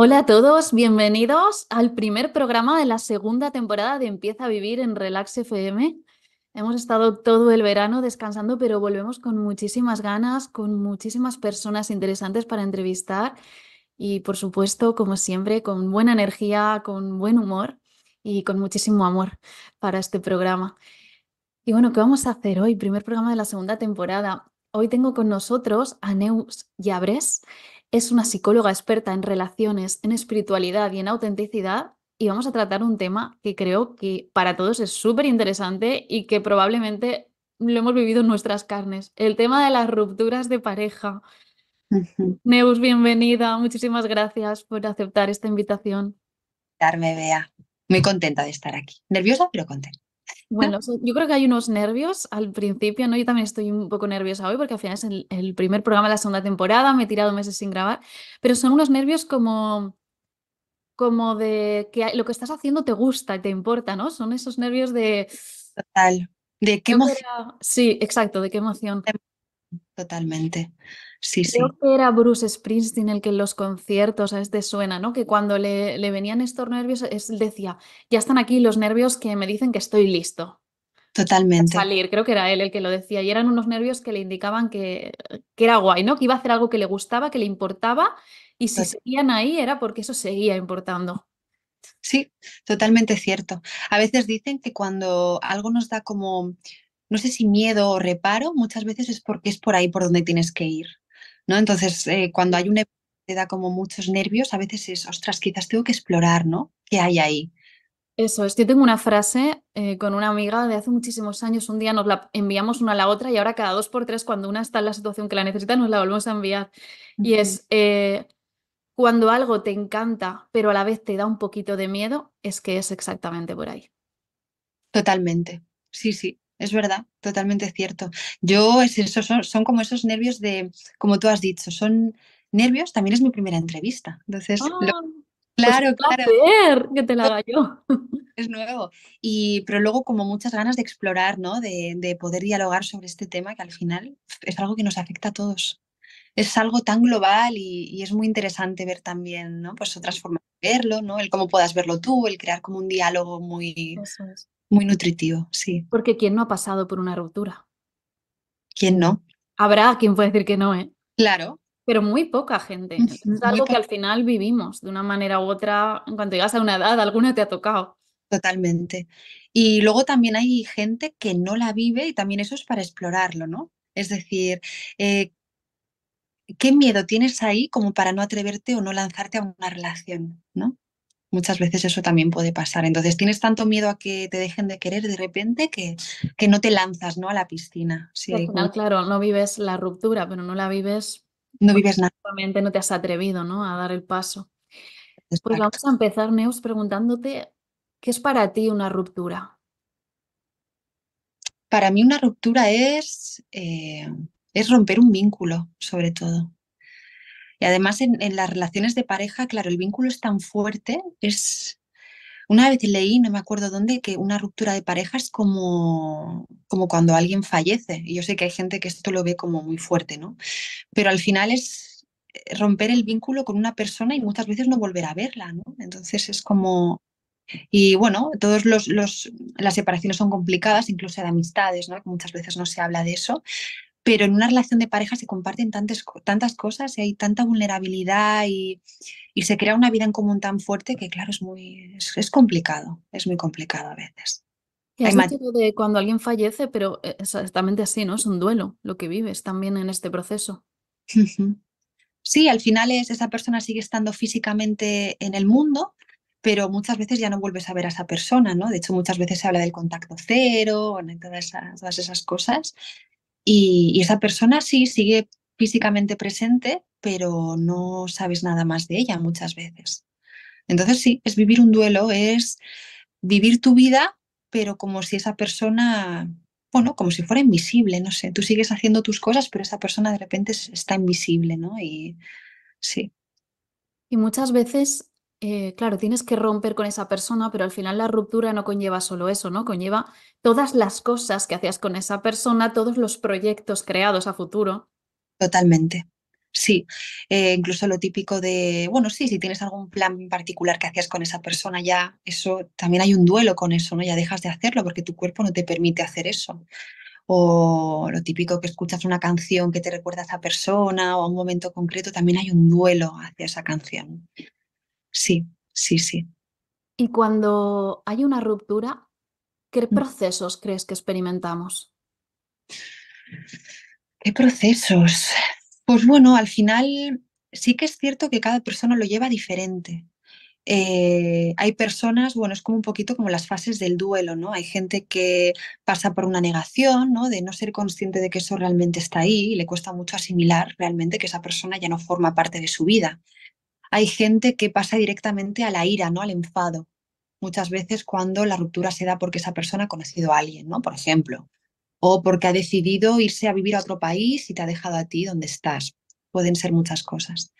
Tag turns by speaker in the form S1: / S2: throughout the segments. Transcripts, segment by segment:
S1: Hola a todos, bienvenidos al primer programa de la segunda temporada de Empieza a Vivir en Relax FM. Hemos estado todo el verano descansando, pero volvemos con muchísimas ganas, con muchísimas personas interesantes para entrevistar y, por supuesto, como siempre, con buena energía, con buen humor y con muchísimo amor para este programa. Y bueno, ¿qué vamos a hacer hoy? Primer programa de la segunda temporada. Hoy tengo con nosotros a Neus Yabres. Es una psicóloga experta en relaciones, en espiritualidad y en autenticidad y vamos a tratar un tema que creo que para todos es súper interesante y que probablemente lo hemos vivido en nuestras carnes, el tema de las rupturas de pareja. Neus, bienvenida, muchísimas gracias por aceptar esta invitación.
S2: Darme, Bea. Muy contenta de estar aquí. Nerviosa, pero contenta.
S1: Bueno, yo creo que hay unos nervios al principio, ¿no? Yo también estoy un poco nerviosa hoy porque al final es el, primer programa de la segunda temporada, me he tirado meses sin grabar, pero son unos nervios como como de que lo que estás haciendo te gusta y te importa, ¿no? Son esos nervios de... Total,
S2: de qué emoción.
S1: Sí, exacto, de qué emoción. Em, totalmente. Creo que era Bruce Springsteen el que en los conciertos, a este suena, ¿no? Que cuando le, venían estos nervios, decía, ya están aquí los nervios que me dicen que estoy listo. Totalmente. Salir, creo que era él el que lo decía. Y eran unos nervios que le indicaban que, que era guay, ¿no? Que iba a hacer algo que le gustaba, que le importaba. Y si seguían ahí era porque eso seguía importando.
S2: Sí, totalmente cierto. A veces dicen que cuando algo nos da como, no sé si miedo o reparo, muchas veces es porque es por ahí por donde tienes que ir. Entonces, eh, cuando hay una te da como muchos nervios, a veces es, ostras, quizás tengo que explorar, ¿no? ¿Qué hay ahí? Eso es, yo tengo una frase eh, con una amiga de hace
S1: muchísimos años, un día nos la enviamos una a la otra y ahora cada dos por tres, cuando una está en la situación que la necesita, nos la volvemos a enviar. Y es, eh, cuando algo te encanta, pero a la vez te
S2: da un poquito de miedo, es que es exactamente por ahí. Totalmente, sí, sí, es verdad, totalmente cierto. Yo, eso, son, como esos nervios de, como tú has dicho, son nervios, también es mi primera entrevista. Entonces, ah, pues claro, claro. que te la haga yo. Es nuevo. Y, pero luego como muchas ganas de explorar, ¿no? De, poder dialogar sobre este tema que al final es algo que nos afecta a todos. Es algo tan global y, y es muy interesante ver también, ¿no? Pues otras formas de verlo, ¿no? El cómo puedas verlo tú, el crear como un diálogo muy... Muy nutritivo, sí. Porque ¿quién no ha pasado por una ruptura? ¿Quién no? Habrá quien
S1: puede decir que no, ¿eh? Claro. Pero muy poca gente. ¿eh? Es algo que al final vivimos de una manera u otra. En
S2: cuanto llegas a una edad, alguna te ha tocado. Totalmente. Y luego también hay gente que no la vive y también eso es para explorarlo, ¿no? Es decir, eh, ¿qué miedo tienes ahí como para no atreverte o no lanzarte a una relación, ¿no? muchas veces eso también puede pasar. Entonces tienes tanto miedo a que te dejen de querer de repente que, que no te lanzas ¿no? a la piscina. Sí, pues
S1: claro, no vives la ruptura, pero no la vives. No vives nada. No te has atrevido ¿no? a dar el paso. después Pues vamos a empezar, Neus, preguntándote qué es para ti una ruptura.
S2: Para mí una ruptura es, eh, es romper un vínculo, sobre todo. Y además en, las relaciones de pareja, claro, el vínculo es tan fuerte, es... Una vez leí, no me acuerdo dónde, que una ruptura de pareja es como, como cuando alguien fallece. Y yo sé que hay gente que esto lo ve como muy fuerte, ¿no? Pero al final es eh, romper el vínculo con una persona y muchas veces no volver a verla, ¿no? Entonces es como, y bueno, todas los, los, las separaciones son complicadas, incluso de amistades, ¿no? muchas veces no se habla de eso, pero en una relación de pareja se comparten tantas, tantas cosas y ¿eh? hay tanta vulnerabilidad y, y, se crea una vida en común tan fuerte que, claro, es muy es, complicado, es muy complicado a veces. Es has
S1: de cuando alguien fallece, pero eh, exactamente así, ¿no? Es un duelo lo que vives también en este proceso.
S2: Sí, al final es esa persona sigue estando físicamente en el mundo, pero muchas veces ya no vuelves a ver a esa persona, ¿no? De hecho, muchas veces se habla del contacto cero, todas todas esas cosas. Y, esa persona sí sigue físicamente presente, pero no sabes nada más de ella muchas veces. Entonces sí, es vivir un duelo, es vivir tu vida, pero como si esa persona, bueno, como si fuera invisible, no sé, tú sigues haciendo tus cosas, pero esa persona de repente está invisible, ¿no? Y sí. Y muchas veces eh, claro, tienes
S1: que romper con esa persona, pero al final la ruptura no conlleva solo eso, ¿no? Conlleva todas las cosas que hacías con esa persona, todos los proyectos creados a futuro.
S2: Totalmente. Sí, eh, incluso lo típico de, bueno, sí, si tienes algún plan particular que hacías con esa persona, ya eso, también hay un duelo con eso, ¿no? Ya dejas de hacerlo porque tu cuerpo no te permite hacer eso o lo típico que escuchas una canción que te recuerda a esa persona o a un momento concreto, también hay un duelo hacia esa canción sí, sí, sí.
S1: Y cuando hay una ruptura, ¿qué mm. procesos crees que
S2: experimentamos? ¿Qué procesos? Pues bueno, al final sí que es cierto que cada persona lo lleva diferente. Eh, hay personas, bueno, es como un poquito como las fases del duelo, ¿no? Hay gente que pasa por una negación, ¿no? De no ser consciente de que eso realmente está ahí y le cuesta mucho asimilar realmente que esa persona ya no forma parte de su vida hay gente que pasa directamente a la ira, ¿no? Al enfado. Muchas veces cuando la ruptura se da porque esa persona ha conocido a alguien, ¿no? Por ejemplo. O porque ha decidido irse a vivir a otro país y te ha dejado a ti donde estás. Pueden ser muchas cosas.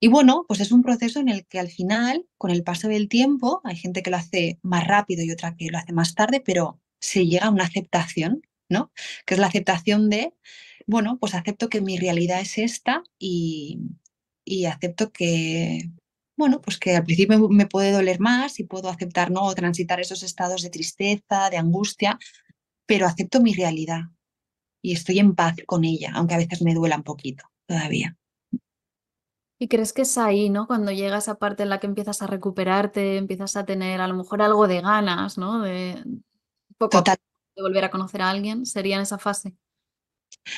S2: Y bueno, pues es un proceso en el que al final, con el paso del tiempo, hay gente que lo hace más rápido y otra que lo hace más tarde, pero se llega a una aceptación, ¿no? Que es la aceptación de, bueno, pues acepto que mi realidad es esta y, y acepto que, bueno, pues que al principio me puede doler más y puedo aceptar, ¿no? O transitar esos estados de tristeza, de angustia, pero acepto mi realidad y estoy en paz con ella, aunque a veces me duela un poquito todavía.
S1: Y crees que es ahí, ¿no? Cuando llega esa parte en la que empiezas a recuperarte, empiezas a tener a lo mejor algo de ganas, ¿no? De, poco de volver a conocer a alguien, sería en esa fase.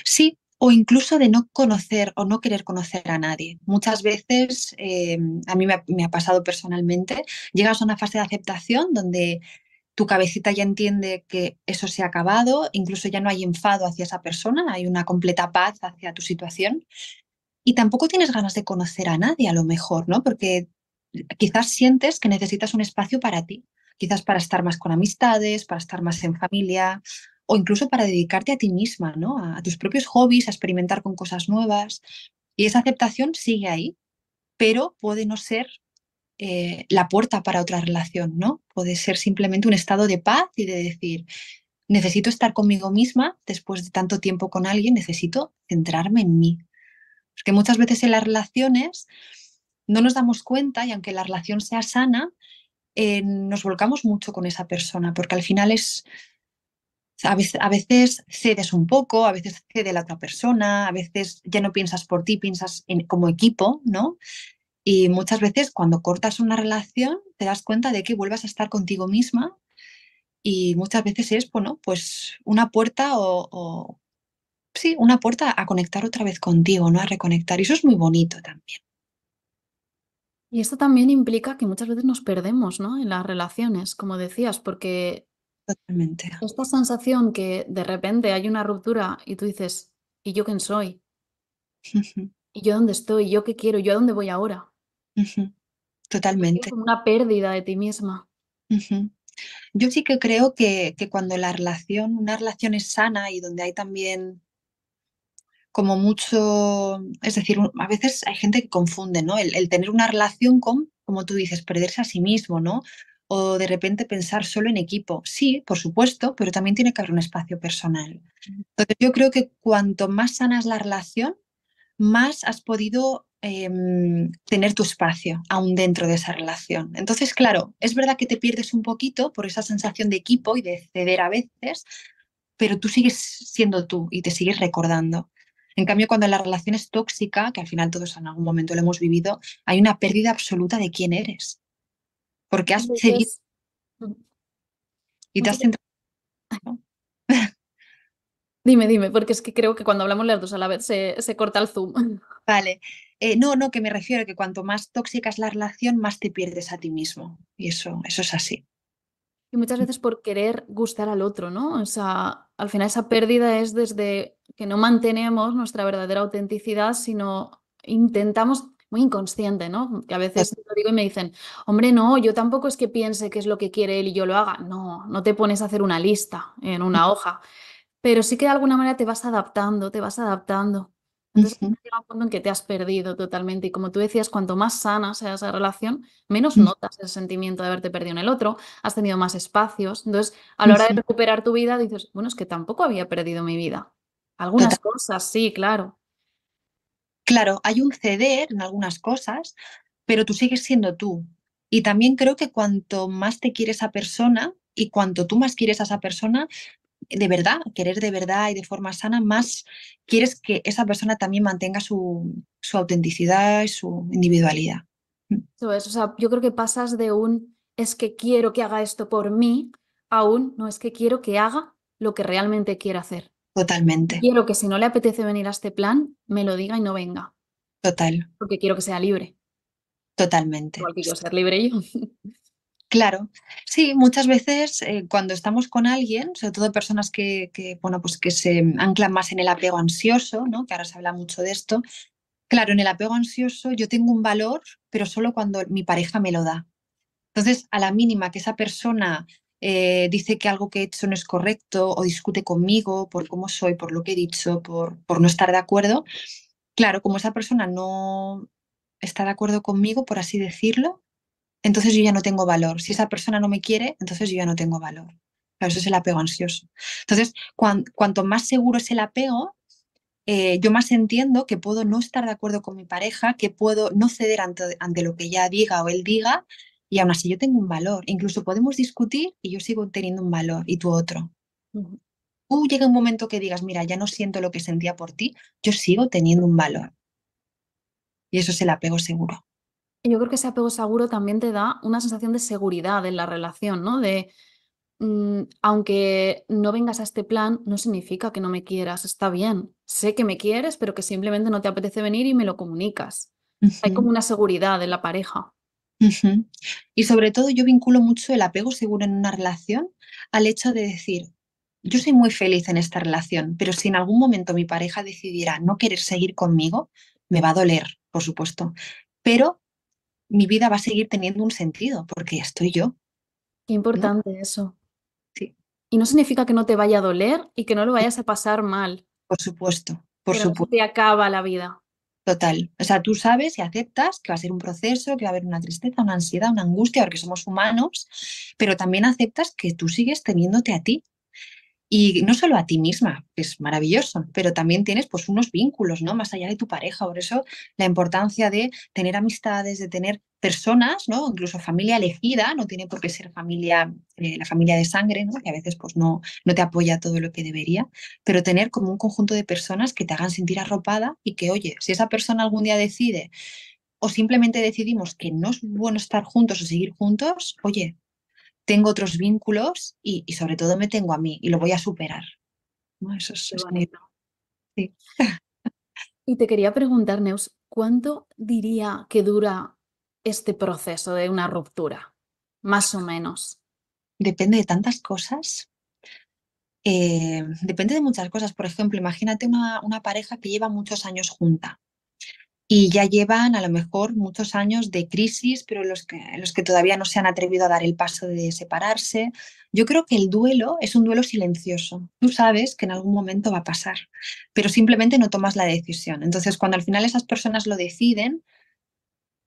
S2: Sí, o incluso de no conocer o no querer conocer a nadie. Muchas veces, eh, a mí me ha, pasado personalmente, llegas a una fase de aceptación donde tu cabecita ya entiende que eso se ha acabado, incluso ya no hay enfado hacia esa persona, hay una completa paz hacia tu situación. Y tampoco tienes ganas de conocer a nadie, a lo mejor, ¿no? Porque quizás sientes que necesitas un espacio para ti, quizás para estar más con amistades, para estar más en familia, o incluso para dedicarte a ti misma, ¿no? a, tus propios hobbies, a experimentar con cosas nuevas. Y esa aceptación sigue ahí, pero puede no ser eh, la puerta para otra relación, ¿no? Puede ser simplemente un estado de paz y de decir, necesito estar conmigo misma después de tanto tiempo con alguien, necesito centrarme en mí. Porque muchas veces en las relaciones no nos damos cuenta y aunque la relación sea sana, eh, nos volcamos mucho con esa persona, porque al final es, a veces, cedes un poco, a veces cede la otra persona, a veces ya no piensas por ti, piensas como equipo, ¿no? Y muchas veces cuando cortas una relación te das cuenta de que vuelvas a estar contigo misma y muchas veces es, bueno, pues una puerta o, o sí, una puerta a conectar otra vez contigo, ¿no? A reconectar. Y eso es muy bonito también.
S1: Y esto también implica que muchas veces nos perdemos ¿no? en las relaciones, como decías, porque
S2: Totalmente.
S1: Esta sensación que de repente hay una ruptura y tú dices, ¿y yo quién soy? ¿Y yo dónde estoy? ¿Yo qué quiero? ¿Yo a dónde voy ahora?
S2: Totalmente. Es como
S1: una pérdida
S2: de ti misma. Yo sí que creo que, que, cuando la relación, una relación es sana y donde hay también como mucho, es decir, a veces hay gente que confunde, ¿no? el tener una relación con, como tú dices, perderse a sí mismo, ¿no? o de repente pensar solo en equipo. Sí, por supuesto, pero también tiene que haber un espacio personal. Mm. Entonces yo creo que cuanto más sanas la relación, más has podido em, tener tu espacio aún dentro de esa relación. Entonces, claro, es verdad que te pierdes un poquito por esa sensación de equipo y de ceder a veces, pero tú sigues siendo tú y te sigues recordando. En cambio, cuando la relación es tóxica, que al final todos en algún momento lo hemos vivido, hay una pérdida absoluta de quién eres porque has seguido mm, y te has centrado. Dime, dime, porque es que creo que cuando hablamos las dos a la vez se, corta el zoom. Vale. Eh, no, no, que me refiero a que cuanto más tóxica es la relación, más te pierdes a ti mismo. Y eso, eso es así.
S1: Y muchas veces por querer gustar al otro, ¿no? O sea, al final esa pérdida es desde que no mantenemos nuestra verdadera autenticidad, sino intentamos muy inconsciente, ¿no? Que a veces lo digo y me dicen, hombre, no, yo tampoco es que piense que es lo que quiere él y yo lo haga. No, no te pones a hacer una lista en una hoja, pero sí que de alguna manera te vas adaptando, te vas adaptando. Entonces, llega un punto en que te has perdido totalmente. Y como tú decías, cuanto más sana sea esa relación, menos mm. notas el sentimiento de haberte perdido en el otro, has tenido más espacios. Entonces, a la hora de recuperar tu vida, dices, bueno, es
S2: que tampoco había perdido mi vida. Algunas cosas, sí, claro. Claro, hay un ceder en algunas cosas, pero tú sigues siendo tú. Y también creo que cuanto más te quiere esa persona y cuanto tú más quieres a esa persona, de verdad, querer de verdad y de forma sana, más quieres que esa persona también mantenga su, autenticidad y su individualidad. Mm. yo creo que pasas de
S1: un es que quiero que haga esto por mí a un no es que quiero que haga lo que realmente quiera hacer.
S2: Totalmente. Quiero
S1: que si no le apetece venir a este plan, me lo diga y no venga.
S2: Total. Porque quiero que sea libre. Totalmente. Porque quiero ser libre yo. Claro, sí, muchas veces eh, cuando estamos con alguien, sobre todo personas que, que, bueno, pues que se anclan más en el apego ansioso, ¿no? que ahora se habla mucho de esto, claro, en el apego ansioso yo tengo un valor, pero solo cuando mi pareja me lo da. Entonces, a la mínima que esa persona eh, dice que algo que he hecho no es correcto o discute conmigo por cómo soy, por lo que he dicho, por, por no estar de acuerdo, claro, como esa persona no está de acuerdo conmigo, por así decirlo, entonces yo ya no tengo valor. Si esa persona no me quiere, entonces yo ya no tengo valor. Claro, eso es el apego ansioso. Entonces, cuanto más seguro es el apego, eh, yo más entiendo que puedo no estar de acuerdo con mi pareja, que puedo no ceder ante, ante lo que ella diga o él diga, y aún así yo tengo un valor. Incluso podemos discutir y yo sigo teniendo un valor y tú otro. llega un momento que digas, mira, ya no siento lo que sentía por ti, yo sigo teniendo un valor. Y eso es el apego seguro.
S1: Yo creo que ese apego seguro también te da una sensación de seguridad en la relación, ¿no? De, mm, aunque no vengas a este plan, no significa que no me quieras, está bien. Sé que me quieres, pero que simplemente no te apetece venir y me lo comunicas. Hay como una seguridad en la pareja.
S2: Y sobre todo yo vinculo mucho el apego seguro en una relación al hecho de decir, yo soy muy feliz en esta relación, pero si en algún momento mi pareja decidiera no querer seguir conmigo, me va a doler, por supuesto, pero mi vida va a seguir teniendo un sentido porque estoy yo, Qué importante eso. Sí,
S1: Y no significa que no te vaya a doler y que no lo vayas a pasar mal,
S2: por supuesto, por
S1: acaba la vida.
S2: Total. O sea, tú sabes y aceptas que va a ser un proceso, que va a haber una tristeza, una ansiedad, una angustia, porque somos humanos, pero también aceptas que tú sigues teniéndote a ti. Y no solo a ti misma, que es maravilloso, pero también tienes pues unos vínculos, ¿no? Más allá de tu pareja. Por eso la importancia de tener amistades, de tener personas, ¿no? incluso familia elegida, no tiene por qué ser familia, eh, la familia de sangre, ¿no? que a veces pues, no, no te apoya todo lo que debería, pero tener como un conjunto de personas que te hagan sentir arropada y que, oye, si esa persona algún día decide o simplemente decidimos que no es bueno estar juntos o seguir juntos, oye, tengo otros vínculos y, sobre todo me tengo a mí y lo voy a superar. ¿No? Eso es, bonito.
S1: Y te quería preguntar, Neus, ¿cuánto diría que dura este proceso de una ruptura,
S2: más o menos? Depende de tantas cosas. Eh, depende de muchas cosas. Por ejemplo, imagínate una, pareja que lleva muchos años junta y ya llevan a lo mejor muchos años de crisis, pero los los que todavía no se han atrevido a dar el paso de separarse. Yo creo que el duelo es un duelo silencioso. Tú sabes que en algún momento va a pasar, pero simplemente no tomas la decisión. Entonces, cuando al final esas personas lo deciden,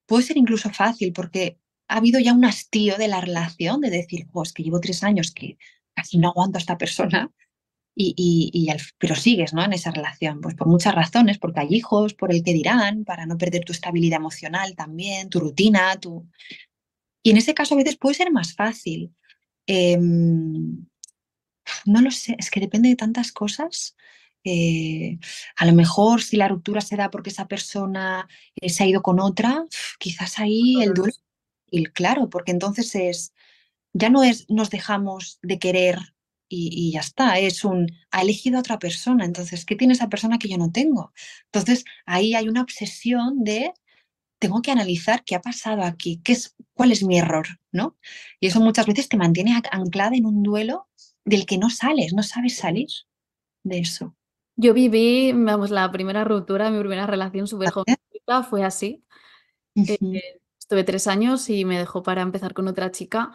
S2: puede ser incluso fácil porque ha habido ya un hastío de la relación, de decir, oh, es que llevo tres años que casi no aguanto a esta persona, y, pero sigues ¿no? en esa relación, pues por muchas razones, porque hay hijos, por el que dirán, para no perder tu estabilidad emocional también, tu rutina, tu... Y en ese caso a veces puede ser más fácil. Em, no lo sé, es que depende de tantas cosas. Eh, a lo mejor si la ruptura se da porque esa persona eh, se ha ido con otra, quizás ahí el duelo el claro, porque entonces es, ya no es nos dejamos de querer y, ya está, es un ha elegido a otra persona, entonces, ¿qué tiene esa persona que yo no tengo? Entonces, ahí hay una obsesión de tengo que analizar qué ha pasado aquí, qué es, cuál es mi error, ¿no? Y eso muchas veces te mantiene anclada en un duelo del que no sales, no sabes salir de eso.
S1: Yo viví, vamos, la primera ruptura, mi primera relación súper joven fue así. Eh, estuve tres años y me dejó para empezar con otra chica.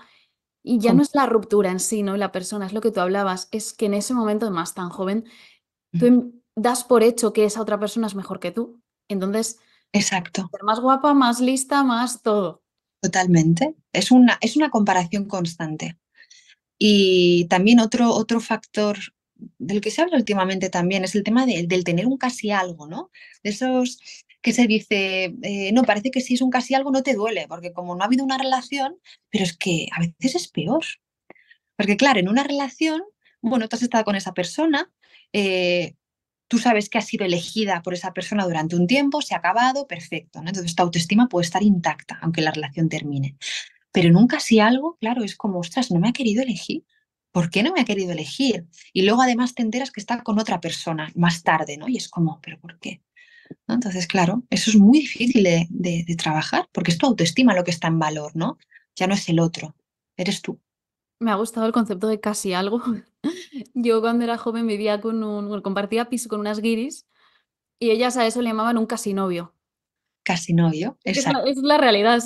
S1: Y ya no es la ruptura en sí, ¿no? La persona, es lo que tú hablabas, es que en ese momento más tan joven, tú em, das por hecho que esa otra persona es mejor que tú. Entonces,
S2: Exacto. más guapa, más lista, más todo. Totalmente. Es una, es una comparación constante. Y también otro, otro factor del que se habla últimamente también, es el tema del tener un casi algo, ¿no? De esos que se dice, eh, no, parece que si es un casi algo no te duele, porque como no ha habido una relación, pero es que a veces es peor. Porque claro, en una relación, bueno, tú has estado con esa persona, eh, tú sabes que has sido elegida por esa persona durante un tiempo, se ha acabado, perfecto, ¿no? Entonces tu autoestima puede estar intacta, aunque la relación termine. Pero en un casi algo, claro, es como, ostras, no me ha querido elegir ¿por qué no me ha querido elegir? Y luego además te enteras que está con otra persona más tarde, ¿no? Y es como, ¿pero por qué? Entonces, claro, eso es muy difícil de, de, trabajar porque es tu autoestima lo que está en valor, ¿no? Ya no es el otro, eres tú.
S1: Me ha gustado el concepto de casi algo. Yo cuando era joven vivía con un, compartía piso con unas guiris y ellas a eso le llamaban un casi novio
S2: casi novio. Es la,
S1: es la, realidad,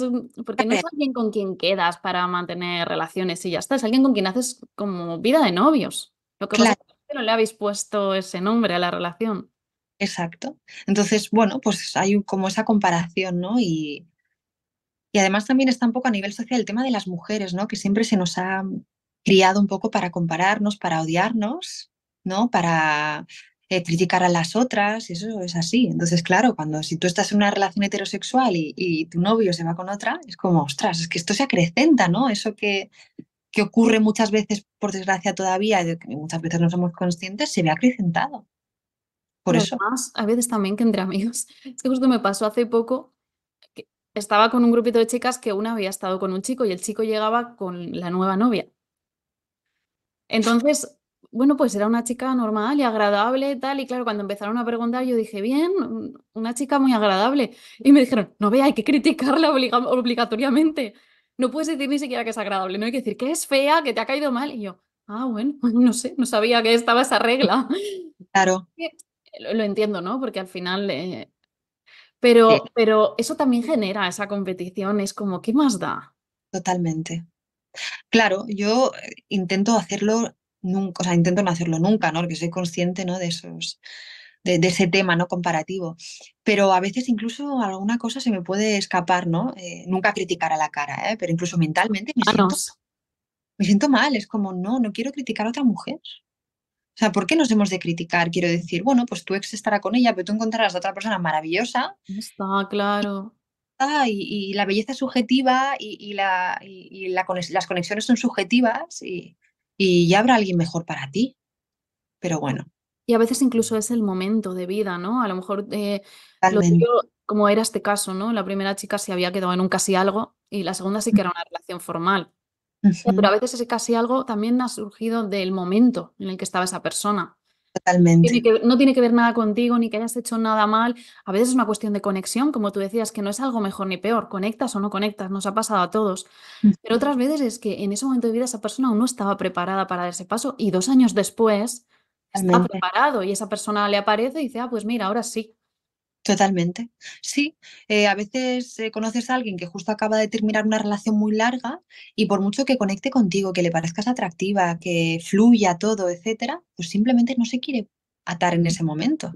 S1: porque no es alguien con quien quedas para mantener relaciones y ya está, es alguien con quien haces como vida de novios. Lo que
S2: no
S1: le habéis puesto ese nombre a la relación.
S2: Exacto. Entonces, bueno, pues hay como esa comparación, ¿no? Y, y además también está un poco a nivel social el tema de las mujeres, ¿no? Que siempre se nos ha criado un poco para compararnos, para odiarnos, ¿no? Para eh, criticar a las otras, y eso es así. Entonces, claro, cuando si tú estás en una relación heterosexual y, tu novio se va con otra, es como, ostras, es que esto se acrecenta, ¿no? Eso que, que ocurre muchas veces, por desgracia todavía, y que muchas veces no somos conscientes, se ve acrecentado. Por eso.
S1: Más, a veces también que entre amigos. Es que justo me pasó hace poco estaba con un grupito de chicas que una había estado con un chico y el chico llegaba con la nueva novia. Entonces, bueno, pues era una chica normal y agradable, tal. Y claro, cuando empezaron a preguntar, yo dije, bien, una chica muy agradable. Y me dijeron, no vea, hay que criticarla obligatoriamente. No puedes decir ni siquiera que es agradable, no hay que decir que es fea, que te ha caído mal. Y yo, ah, bueno, no sé, no sabía que estaba esa regla. Claro. Lo, entiendo, ¿no? Porque al final. Eh, pero, pero eso también genera esa competición, es como, ¿qué más da?
S2: Totalmente. Claro, yo eh, intento hacerlo nunca, intento no hacerlo nunca, ¿no? Porque soy consciente, ¿no? De esos, de, ese tema, ¿no? Comparativo. Pero a veces incluso alguna cosa se me puede escapar, ¿no? Eh, nunca criticar a la cara, ¿eh? Pero incluso mentalmente me ah, siento, me siento mal, es como, no, no quiero criticar a otra mujer. O sea, ¿por qué nos hemos de criticar? Quiero decir, bueno, pues tu ex estará con ella, pero tú encontrarás a otra persona maravillosa. Está, claro. Ah, y, la belleza es subjetiva y, la, y las conexiones son subjetivas y, y ya habrá alguien mejor para ti. Pero bueno.
S1: Y a veces incluso es el momento de vida, ¿no? A lo mejor eh, como era este caso, ¿no? La primera chica se había quedado en un casi algo y la segunda sí que era una relación formal. Pero a veces ese casi algo también ha surgido del momento en el que estaba esa persona. Totalmente. no tiene que ver nada contigo, ni que hayas hecho nada mal. A veces es una cuestión de conexión, como tú decías, que no es algo mejor ni peor. Conectas o no conectas, nos ha pasado a todos. Pero otras veces es que en ese momento de vida esa persona aún no estaba preparada para dar ese paso y dos años después está
S2: preparado y esa persona le aparece y dice, ah, pues mira, ahora sí. Totalmente. Sí, eh, a veces eh, conoces a alguien que justo acaba de terminar una relación muy larga y por mucho que conecte contigo, que le parezcas atractiva, que fluya todo, etcétera, pues simplemente no se quiere atar en ese momento.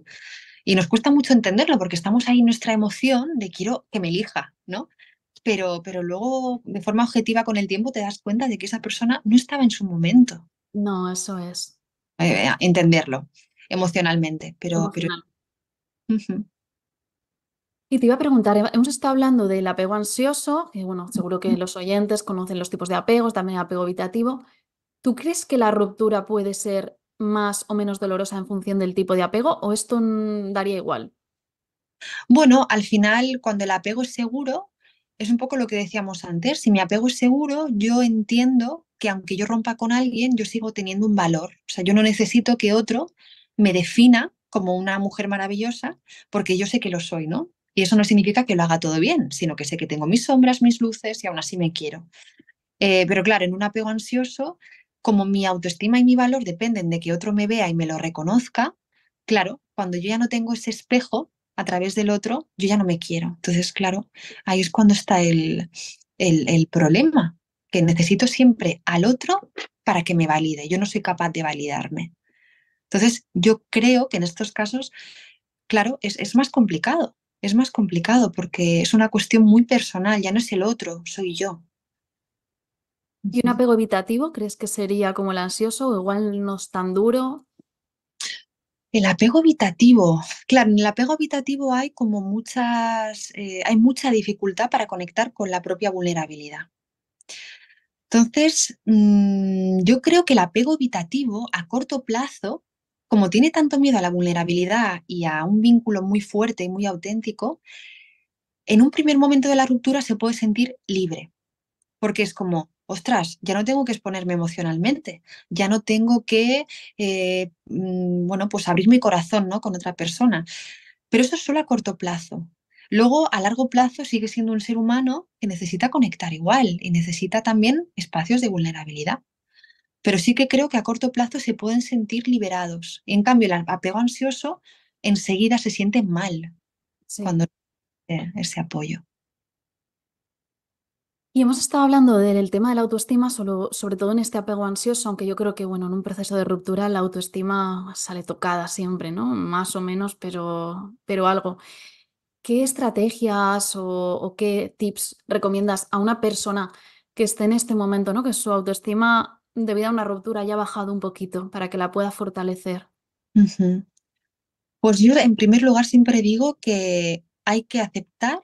S2: Y nos cuesta mucho entenderlo porque estamos ahí en nuestra emoción de quiero que me elija, ¿no? Pero, pero luego, de forma objetiva con el tiempo, te das cuenta de que esa persona no estaba en su momento. No, eso es. Eh, entenderlo emocionalmente, pero... pero...
S1: Y te iba a preguntar, hemos estado hablando del apego ansioso, que bueno, seguro que los oyentes conocen los tipos de apegos, también el apego evitativo. ¿Tú crees que la ruptura puede ser más o menos dolorosa en función del tipo de apego o esto
S2: daría igual? Bueno, al final, cuando el apego es seguro, es un poco lo que decíamos antes, si mi apego es seguro, yo entiendo que aunque yo rompa con alguien, yo sigo teniendo un valor. O sea, yo no necesito que otro me defina como una mujer maravillosa, porque yo sé que lo soy, ¿no? Y eso no significa que lo haga todo bien, sino que sé que tengo mis sombras, mis luces y aún así me quiero. Eh, pero claro, en un apego ansioso, como mi autoestima y mi valor dependen de que otro me vea y me lo reconozca, claro, cuando yo ya no tengo ese espejo a través del otro, yo ya no me quiero. Entonces, claro, ahí es cuando está el, el, problema, que necesito siempre al otro para que me valide. Yo no soy capaz de validarme. Entonces, yo creo que en estos casos, claro, es, es más complicado, es más complicado porque es una cuestión muy personal, ya no es el otro, soy yo.
S1: ¿Y un apego evitativo crees que sería como el ansioso o igual no es tan duro?
S2: El apego evitativo. Claro, en el apego evitativo hay como muchas, eh, hay mucha dificultad para conectar con la propia vulnerabilidad. Entonces, mm, yo creo que el apego evitativo a corto plazo como tiene tanto miedo a la vulnerabilidad y a un vínculo muy fuerte y muy auténtico, en un primer momento de la ruptura se puede sentir libre, porque es como, ostras, ya no tengo que exponerme emocionalmente, ya no tengo que, eh, mm, bueno, pues abrir mi corazón ¿no? con otra persona. Pero eso es solo a corto plazo. Luego, a largo plazo, sigue siendo un ser humano que necesita conectar igual y necesita también espacios de vulnerabilidad pero sí que creo que a corto plazo se pueden sentir liberados. En cambio, el apego ansioso enseguida se siente mal no cuando ese apoyo.
S1: Y hemos estado hablando del tema de la autoestima, sobre todo en este apego ansioso, aunque yo creo que bueno, en un proceso de ruptura la autoestima sale tocada siempre, ¿no? Más o menos, pero, pero algo. ¿Qué estrategias o, qué tips recomiendas a una persona que esté en este momento, ¿no? Que su autoestima debido a una ruptura ha bajado un poquito para que la pueda fortalecer?
S2: Pues yo en primer lugar siempre digo que hay que aceptar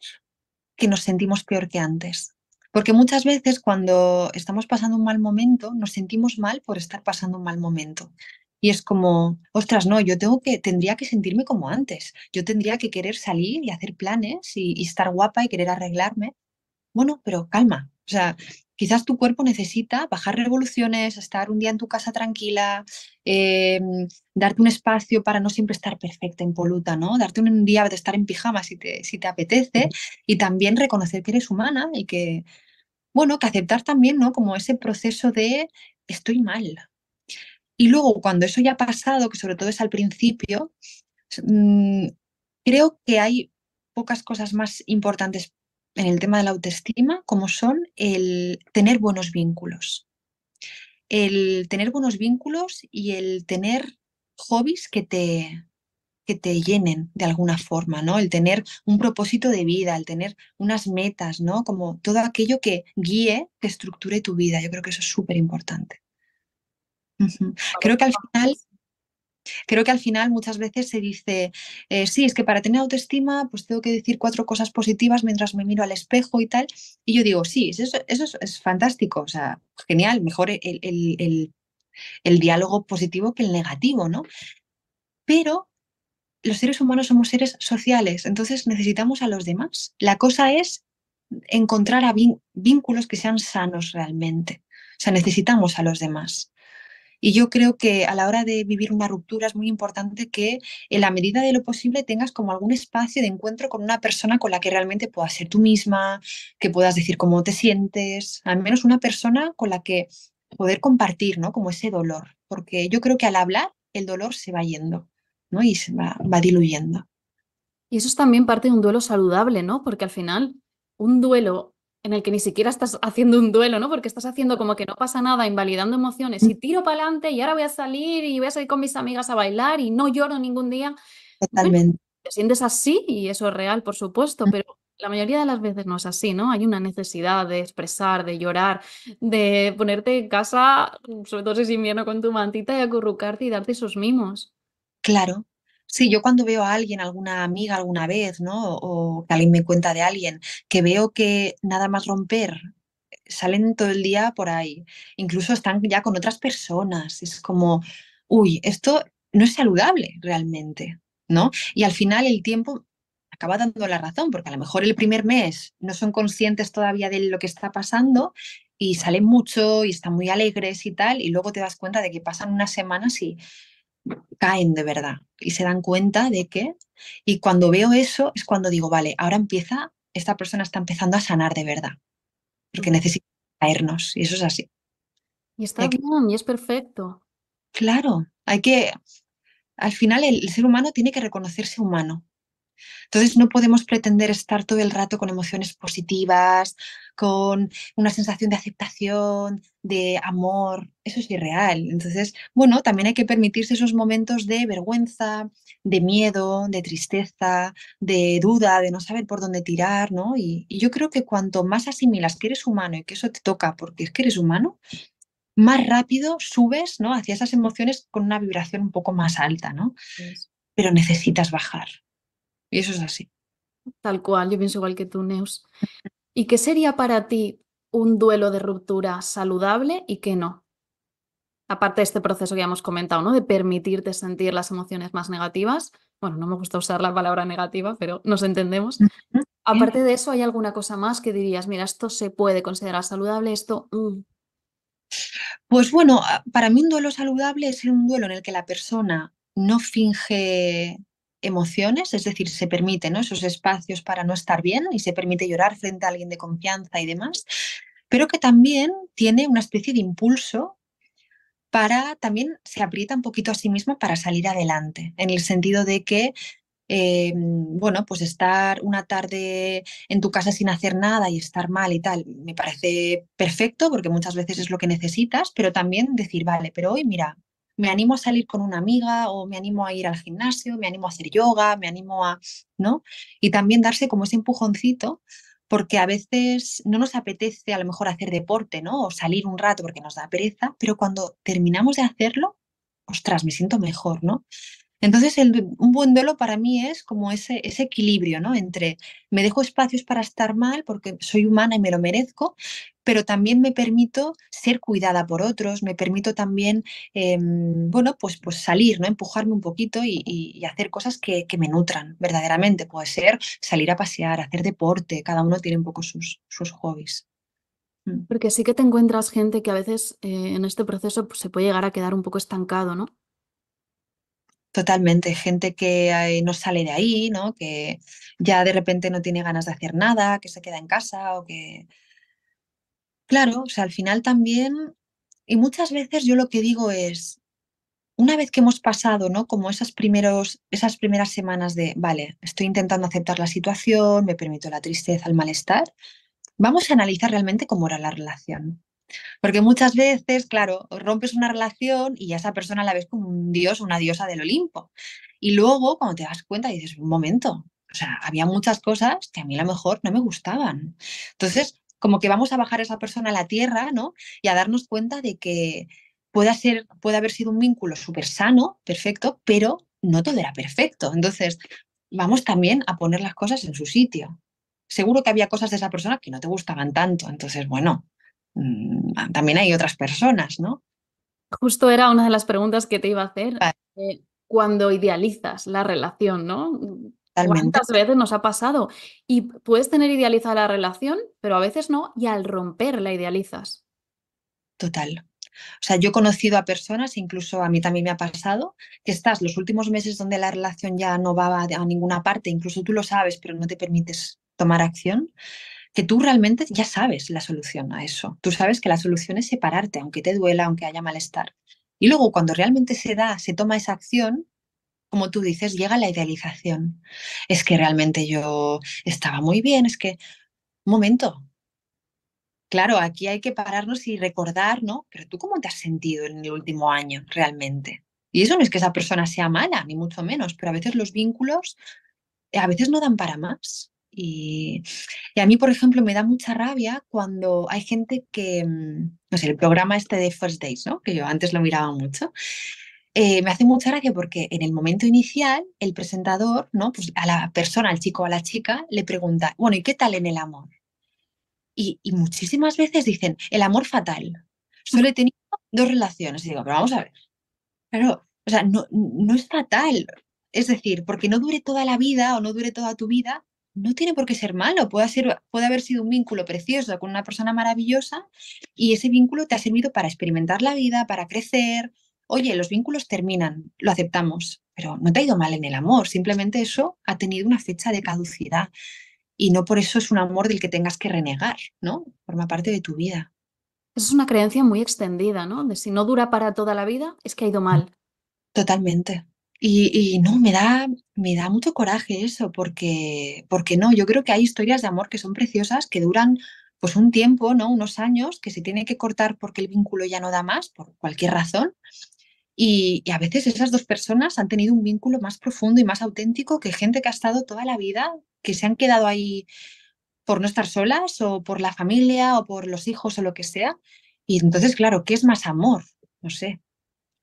S2: que nos sentimos peor que antes. Porque muchas veces cuando estamos pasando un mal momento, nos sentimos mal por estar pasando un mal momento. Y es como, ostras, no, yo tengo que, tendría que sentirme como antes. Yo tendría que querer salir y hacer planes y, y estar guapa y querer arreglarme. Bueno, pero calma. O sea, quizás tu cuerpo necesita bajar revoluciones, estar un día en tu casa tranquila, eh, darte un espacio para no siempre estar perfecta, impoluta, ¿no? Darte un día de estar en pijama si te, si te apetece y también reconocer que eres humana y que, bueno, que aceptar también, ¿no? Como ese proceso de estoy mal. Y luego, cuando eso ya ha pasado, que sobre todo es al principio, mm, creo que hay pocas cosas más importantes en el tema de la autoestima como son el tener buenos vínculos. El tener buenos vínculos y el tener hobbies que te, que te llenen de alguna forma, ¿no? El tener un propósito de vida, el tener unas metas, ¿no? Como todo aquello que guíe, que estructure tu vida. Yo creo que eso es súper importante. Creo que al final Creo que al final muchas veces se dice, eh, sí, es que para tener autoestima, pues tengo que decir cuatro cosas positivas mientras me miro al espejo y tal. Y yo digo, sí, eso, es, fantástico, o sea, genial, mejor el, diálogo positivo que el negativo, ¿no? Pero los seres humanos somos seres sociales, entonces necesitamos a los demás. La cosa es encontrar vínculos que sean sanos realmente. O sea, necesitamos a los demás. Y yo creo que a la hora de vivir una ruptura es muy importante que en la medida de lo posible tengas como algún espacio de encuentro con una persona con la que realmente puedas ser tú misma, que puedas decir cómo te sientes, al menos una persona con la que poder compartir, ¿no? Como ese dolor, porque yo creo que al hablar el dolor se va yendo, ¿no? Y se va, va diluyendo. Y eso es también parte de un duelo saludable,
S1: ¿no? Porque al final un duelo en el que ni siquiera estás haciendo un duelo, ¿no? Porque estás haciendo como que no pasa nada, invalidando emociones y tiro para adelante y ahora voy a salir y voy a salir con mis amigas a bailar y no lloro ningún día.
S2: Totalmente.
S1: te sientes así y eso es real, por supuesto, pero la mayoría de las veces no es así, ¿no? Hay una necesidad de expresar, de llorar, de ponerte en casa, sobre todo si es invierno, con tu mantita y acurrucarte y darte esos mimos.
S2: Claro, Sí, yo cuando veo a alguien, alguna amiga alguna vez, ¿no? O que alguien me cuenta de alguien, que veo que nada más romper salen todo el día por ahí, incluso están ya con otras personas, es como, uy, esto no es saludable realmente, ¿no? Y al final el tiempo acaba dando la razón, porque a lo mejor el primer mes no son conscientes todavía de lo que está pasando y salen mucho y están muy alegres y tal, y luego te das cuenta de que pasan unas semanas y caen de verdad y se dan cuenta de que, y cuando veo eso es cuando digo, vale, ahora empieza, esta persona está empezando a sanar de verdad, porque necesita caernos y eso es así. Y está
S1: bien, y es perfecto.
S2: Claro, hay que, al final el ser humano tiene que reconocerse humano entonces no podemos pretender estar todo el rato con emociones positivas, con una sensación de aceptación, de amor, eso es irreal. Entonces, bueno, también hay que permitirse esos momentos de vergüenza, de miedo, de tristeza, de duda, de no saber por dónde tirar, ¿no? Y, yo creo que cuanto más asimilas que eres humano y que eso te toca porque es que eres humano, más rápido subes ¿no? hacia esas emociones con una vibración un poco más alta, ¿no? Pero necesitas bajar, y eso es así. Tal cual,
S1: yo pienso igual que tú, Neus. ¿Y qué sería para ti un duelo de ruptura saludable y qué no? Aparte de este proceso que ya hemos comentado, ¿no? De permitirte sentir las emociones más negativas. Bueno, no me gusta usar la palabra negativa, pero nos entendemos. Aparte de eso, ¿hay alguna cosa más que dirías, mira, esto se puede considerar saludable, esto... Mm"?
S2: Pues bueno, para mí un duelo saludable es un duelo en el que la persona no finge emociones, es decir, se permite esos espacios para no estar bien y se permite llorar frente a alguien de confianza y demás, pero que también tiene una especie de impulso para también se aprieta un poquito a sí mismo para salir adelante, en el sentido de que, em, bueno, pues estar una tarde en tu casa sin hacer nada y estar mal y tal, me parece perfecto porque muchas veces es lo que necesitas, pero también decir, vale, pero hoy mira, me animo a salir con una amiga o me animo a ir al gimnasio, me animo a hacer yoga, me animo a, ¿no? Y también darse como ese empujoncito porque a veces no nos apetece a lo mejor hacer deporte, ¿no? O salir un rato porque nos da pereza, pero cuando terminamos de hacerlo, ostras, me siento mejor, ¿no? Entonces, un buen duelo para mí es como ese, equilibrio, ¿no? Entre me dejo espacios para estar mal porque soy humana y me lo merezco, pero también me permito ser cuidada por otros, me permito también, em, bueno, pues, pues, salir, ¿no? Empujarme un poquito y, hacer cosas que, me nutran verdaderamente. Puede ser salir a pasear, hacer deporte, cada uno tiene un poco sus, sus hobbies. Mm.
S1: Porque sí que te encuentras gente que a veces eh, en este proceso pues, se puede llegar a quedar un poco estancado, ¿no?
S2: Totalmente, gente que eh, no sale de ahí, ¿no? Que ya de repente no tiene ganas de hacer nada, que se queda en casa o que... Claro, o sea, al final también, y muchas veces yo lo que digo es, una vez que hemos pasado, ¿no? Como esas, primeros, esas primeras semanas de, vale, estoy intentando aceptar la situación, me permito la tristeza, el malestar, vamos a analizar realmente cómo era la relación. Porque muchas veces, claro, rompes una relación y a esa persona la ves como un dios, una diosa del Olimpo. Y luego, cuando te das cuenta, dices, un momento, o sea, había muchas cosas que a mí a lo mejor no me gustaban. Entonces, como que vamos a bajar a esa persona a la tierra, ¿no? Y a darnos cuenta de que puede, puede haber sido un vínculo súper sano, perfecto, pero no todo era perfecto. Entonces, vamos también a poner las cosas en su sitio. Seguro que había cosas de esa persona que no te gustaban tanto. Entonces, bueno, Mm, también hay otras personas, ¿no?
S1: Justo era una de las preguntas que te iba a hacer. Eh, cuando idealizas la relación, ¿no? ¿Cuántas veces nos ha pasado? Y puedes tener idealizada la relación, pero a veces no, y al romper la idealizas.
S2: Total. O sea, yo he conocido a personas, incluso a mí también me ha pasado, que estás los últimos meses donde la relación ya no va a, a ninguna parte, incluso tú lo sabes, pero no te permites tomar acción tú realmente ya sabes la solución a eso. Tú sabes que la solución es separarte, aunque te duela, aunque haya malestar. Y luego cuando realmente se da, se toma esa acción, como tú dices, llega la idealización. Es que realmente yo estaba muy bien, es que... Un momento. Claro, aquí hay que pararnos y recordar, ¿no? Pero tú cómo te has sentido en el último año realmente. Y eso no es que esa persona sea mala, ni mucho menos, pero a veces los vínculos eh, a veces no dan para más. Y, a mí, por ejemplo, me da mucha rabia cuando hay gente que, mm, no sé, el programa este de First Days, ¿no? que yo antes lo miraba mucho, eh, me hace mucha rabia porque en el momento inicial el presentador, ¿no? Pues a la persona, al chico o a la chica, le pregunta, bueno, ¿y qué tal en el amor? Y, muchísimas veces dicen, el amor fatal. Solo he tenido dos relaciones. Y digo, pero vamos a ver. Pero, o sea, no, no es fatal. Es decir, porque no dure toda la vida o no dure toda tu vida, no tiene por qué ser malo, puede, ser, puede haber sido un vínculo precioso con una persona maravillosa y ese vínculo te ha servido para experimentar la vida, para crecer. Oye, los vínculos terminan, lo aceptamos, pero no te ha ido mal en el amor, simplemente eso ha tenido una fecha de caducidad y no por eso es un amor del que tengas que renegar, ¿no? Forma parte de tu vida. Es una creencia muy extendida, ¿no? De si no dura para toda la vida, es que ha ido mal. Totalmente, y, no, me da, me da mucho coraje eso, porque, porque no, yo creo que hay historias de amor que son preciosas, que duran pues un tiempo, ¿no? Unos años, que se tiene que cortar porque el vínculo ya no da más, por cualquier razón. Y, y a veces esas dos personas han tenido un vínculo más profundo y más auténtico que gente que ha estado toda la vida, que se han quedado ahí por no estar solas o por la familia o por los hijos o lo que sea. Y entonces, claro, ¿qué es más amor? No sé,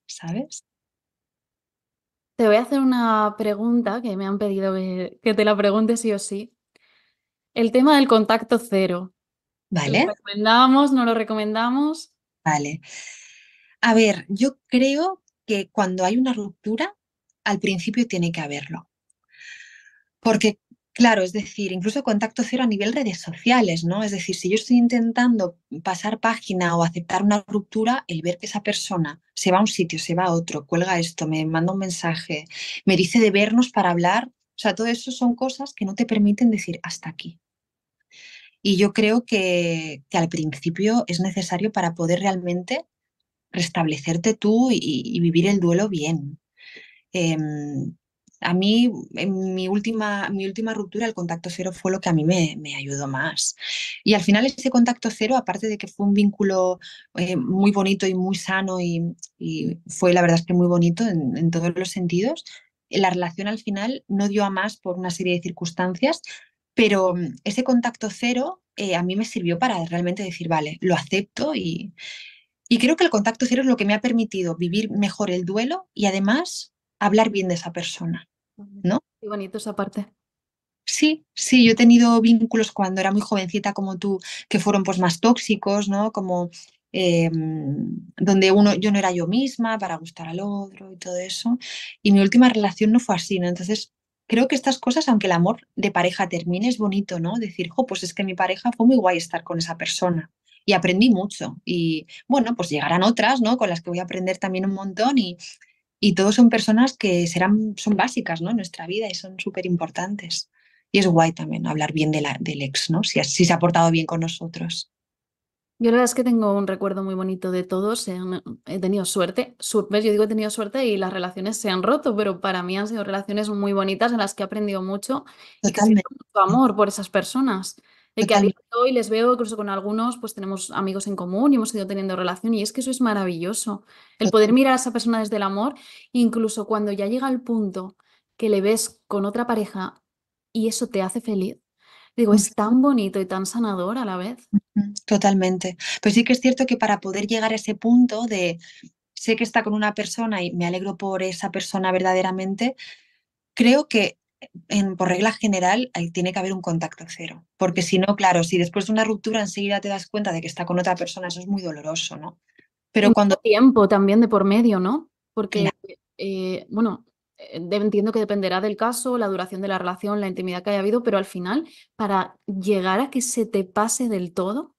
S2: ¿sabes?
S1: Te voy a hacer una pregunta que me han pedido que, te la pregunte sí o sí. El tema del contacto cero. ¿Vale? ¿Lo recomendamos? ¿No lo recomendamos?
S2: Vale. A ver, yo creo que cuando hay una ruptura, al principio tiene que haberlo. Porque Claro, es decir, incluso contacto cero a nivel redes sociales, ¿no? Es decir, si yo estoy intentando pasar página o aceptar una ruptura, el ver que esa persona se va a un sitio, se va a otro, cuelga esto, me manda un mensaje, me dice de vernos para hablar, o sea, todo eso son cosas que no te permiten decir hasta aquí. Y yo creo que, al principio es necesario para poder realmente restablecerte tú y, vivir el duelo bien. Em, a mí, en mi última, mi última ruptura, el contacto cero fue lo que a mí me, ayudó más. Y al final ese contacto cero, aparte de que fue un vínculo eh, muy bonito y muy sano y, fue la verdad es que muy bonito en, todos los sentidos, la relación al final no dio a más por una serie de circunstancias, pero mm, ese contacto cero eh, a mí me sirvió para realmente decir, vale, lo acepto y creo que el contacto cero es lo que me ha permitido vivir mejor el duelo y además hablar bien de esa persona, ¿no? Y bonito esa parte. Sí, sí, yo he tenido vínculos cuando era muy jovencita como tú, que fueron pues más tóxicos, ¿no? Como em, donde uno, yo no era yo misma para gustar al otro y todo eso. Y mi última relación no fue así, ¿no? Entonces, creo que estas cosas, aunque el amor de pareja termine, es bonito, ¿no? Decir, jo, pues es que mi pareja fue muy guay estar con esa persona y aprendí mucho. Y bueno, pues llegarán otras, ¿no? Con las que voy a aprender también un montón y, y todos son personas que serán, son básicas ¿no? en nuestra vida y son súper importantes. Y es guay también hablar bien de la, del ex, ¿no? Si, si se ha portado bien con nosotros.
S1: Yo la verdad es que tengo un recuerdo muy bonito de todos. Eh, he, tenido suerte. Yo digo he tenido suerte y las relaciones se han roto, pero para mí han sido relaciones muy bonitas en las que he aprendido mucho y que amor por esas personas de que a hoy les veo, incluso con algunos, pues tenemos amigos en común y hemos ido teniendo relación y es que eso es maravilloso. El poder mirar a esa persona desde el amor, incluso cuando ya llega el punto que le ves con otra pareja y eso te hace feliz. Digo,
S2: es tan bonito y tan sanador a la vez. Totalmente. Pues sí que es cierto que para poder llegar a ese punto de sé que está con una persona y me alegro por esa persona verdaderamente, creo que por regla general, tiene que haber un contacto cero. Porque si no, claro, si después de una ruptura enseguida te das cuenta de que está con otra persona, eso es muy doloroso, ¿no?
S1: Pero cuando. Tiempo también de por medio, ¿no? Porque, eh, bueno, eh, entiendo que dependerá del caso, la duración de la relación, la intimidad que haya habido, pero al final, para llegar a que se te pase del todo,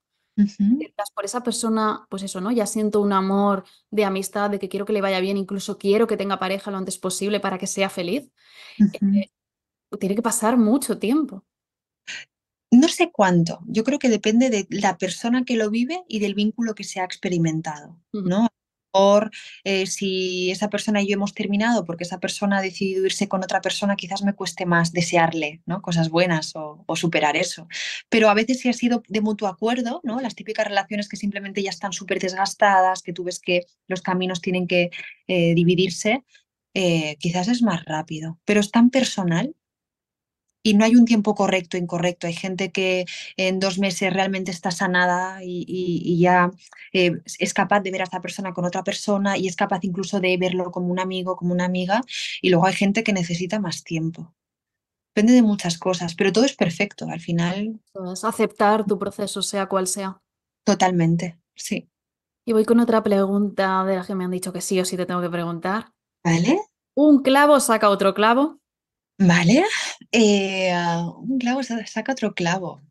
S1: Por esa persona, pues eso, ¿no? Ya siento un amor de amistad, de que quiero que le vaya bien, incluso quiero que tenga pareja lo antes posible para
S2: que sea feliz tiene que pasar mucho tiempo. No sé cuánto, yo creo que depende de la persona que lo vive y del vínculo que se ha experimentado, ¿no? Por, eh, si esa persona y yo hemos terminado porque esa persona ha decidido irse con otra persona, quizás me cueste más desearle ¿no? cosas buenas o, superar eso. Pero a veces si ha sido de mutuo acuerdo, ¿no? las típicas relaciones que simplemente ya están súper desgastadas, que tú ves que los caminos tienen que eh, dividirse, eh, quizás es más rápido. Pero es tan personal y no hay un tiempo correcto, incorrecto. Hay gente que en dos meses realmente está sanada y, ya eh, es capaz de ver a esta persona con otra persona y es capaz incluso de verlo como un amigo, como una amiga. Y luego hay gente que necesita más tiempo. Depende de muchas cosas, pero todo es perfecto al final.
S1: Es aceptar tu proceso, sea cual sea.
S2: Totalmente, sí.
S1: Y voy con otra pregunta de las que me han dicho que sí o sí te tengo que preguntar. ¿Vale? ¿Un clavo saca otro clavo?
S2: Vale, eh, ah, un clavo saca otro clavo.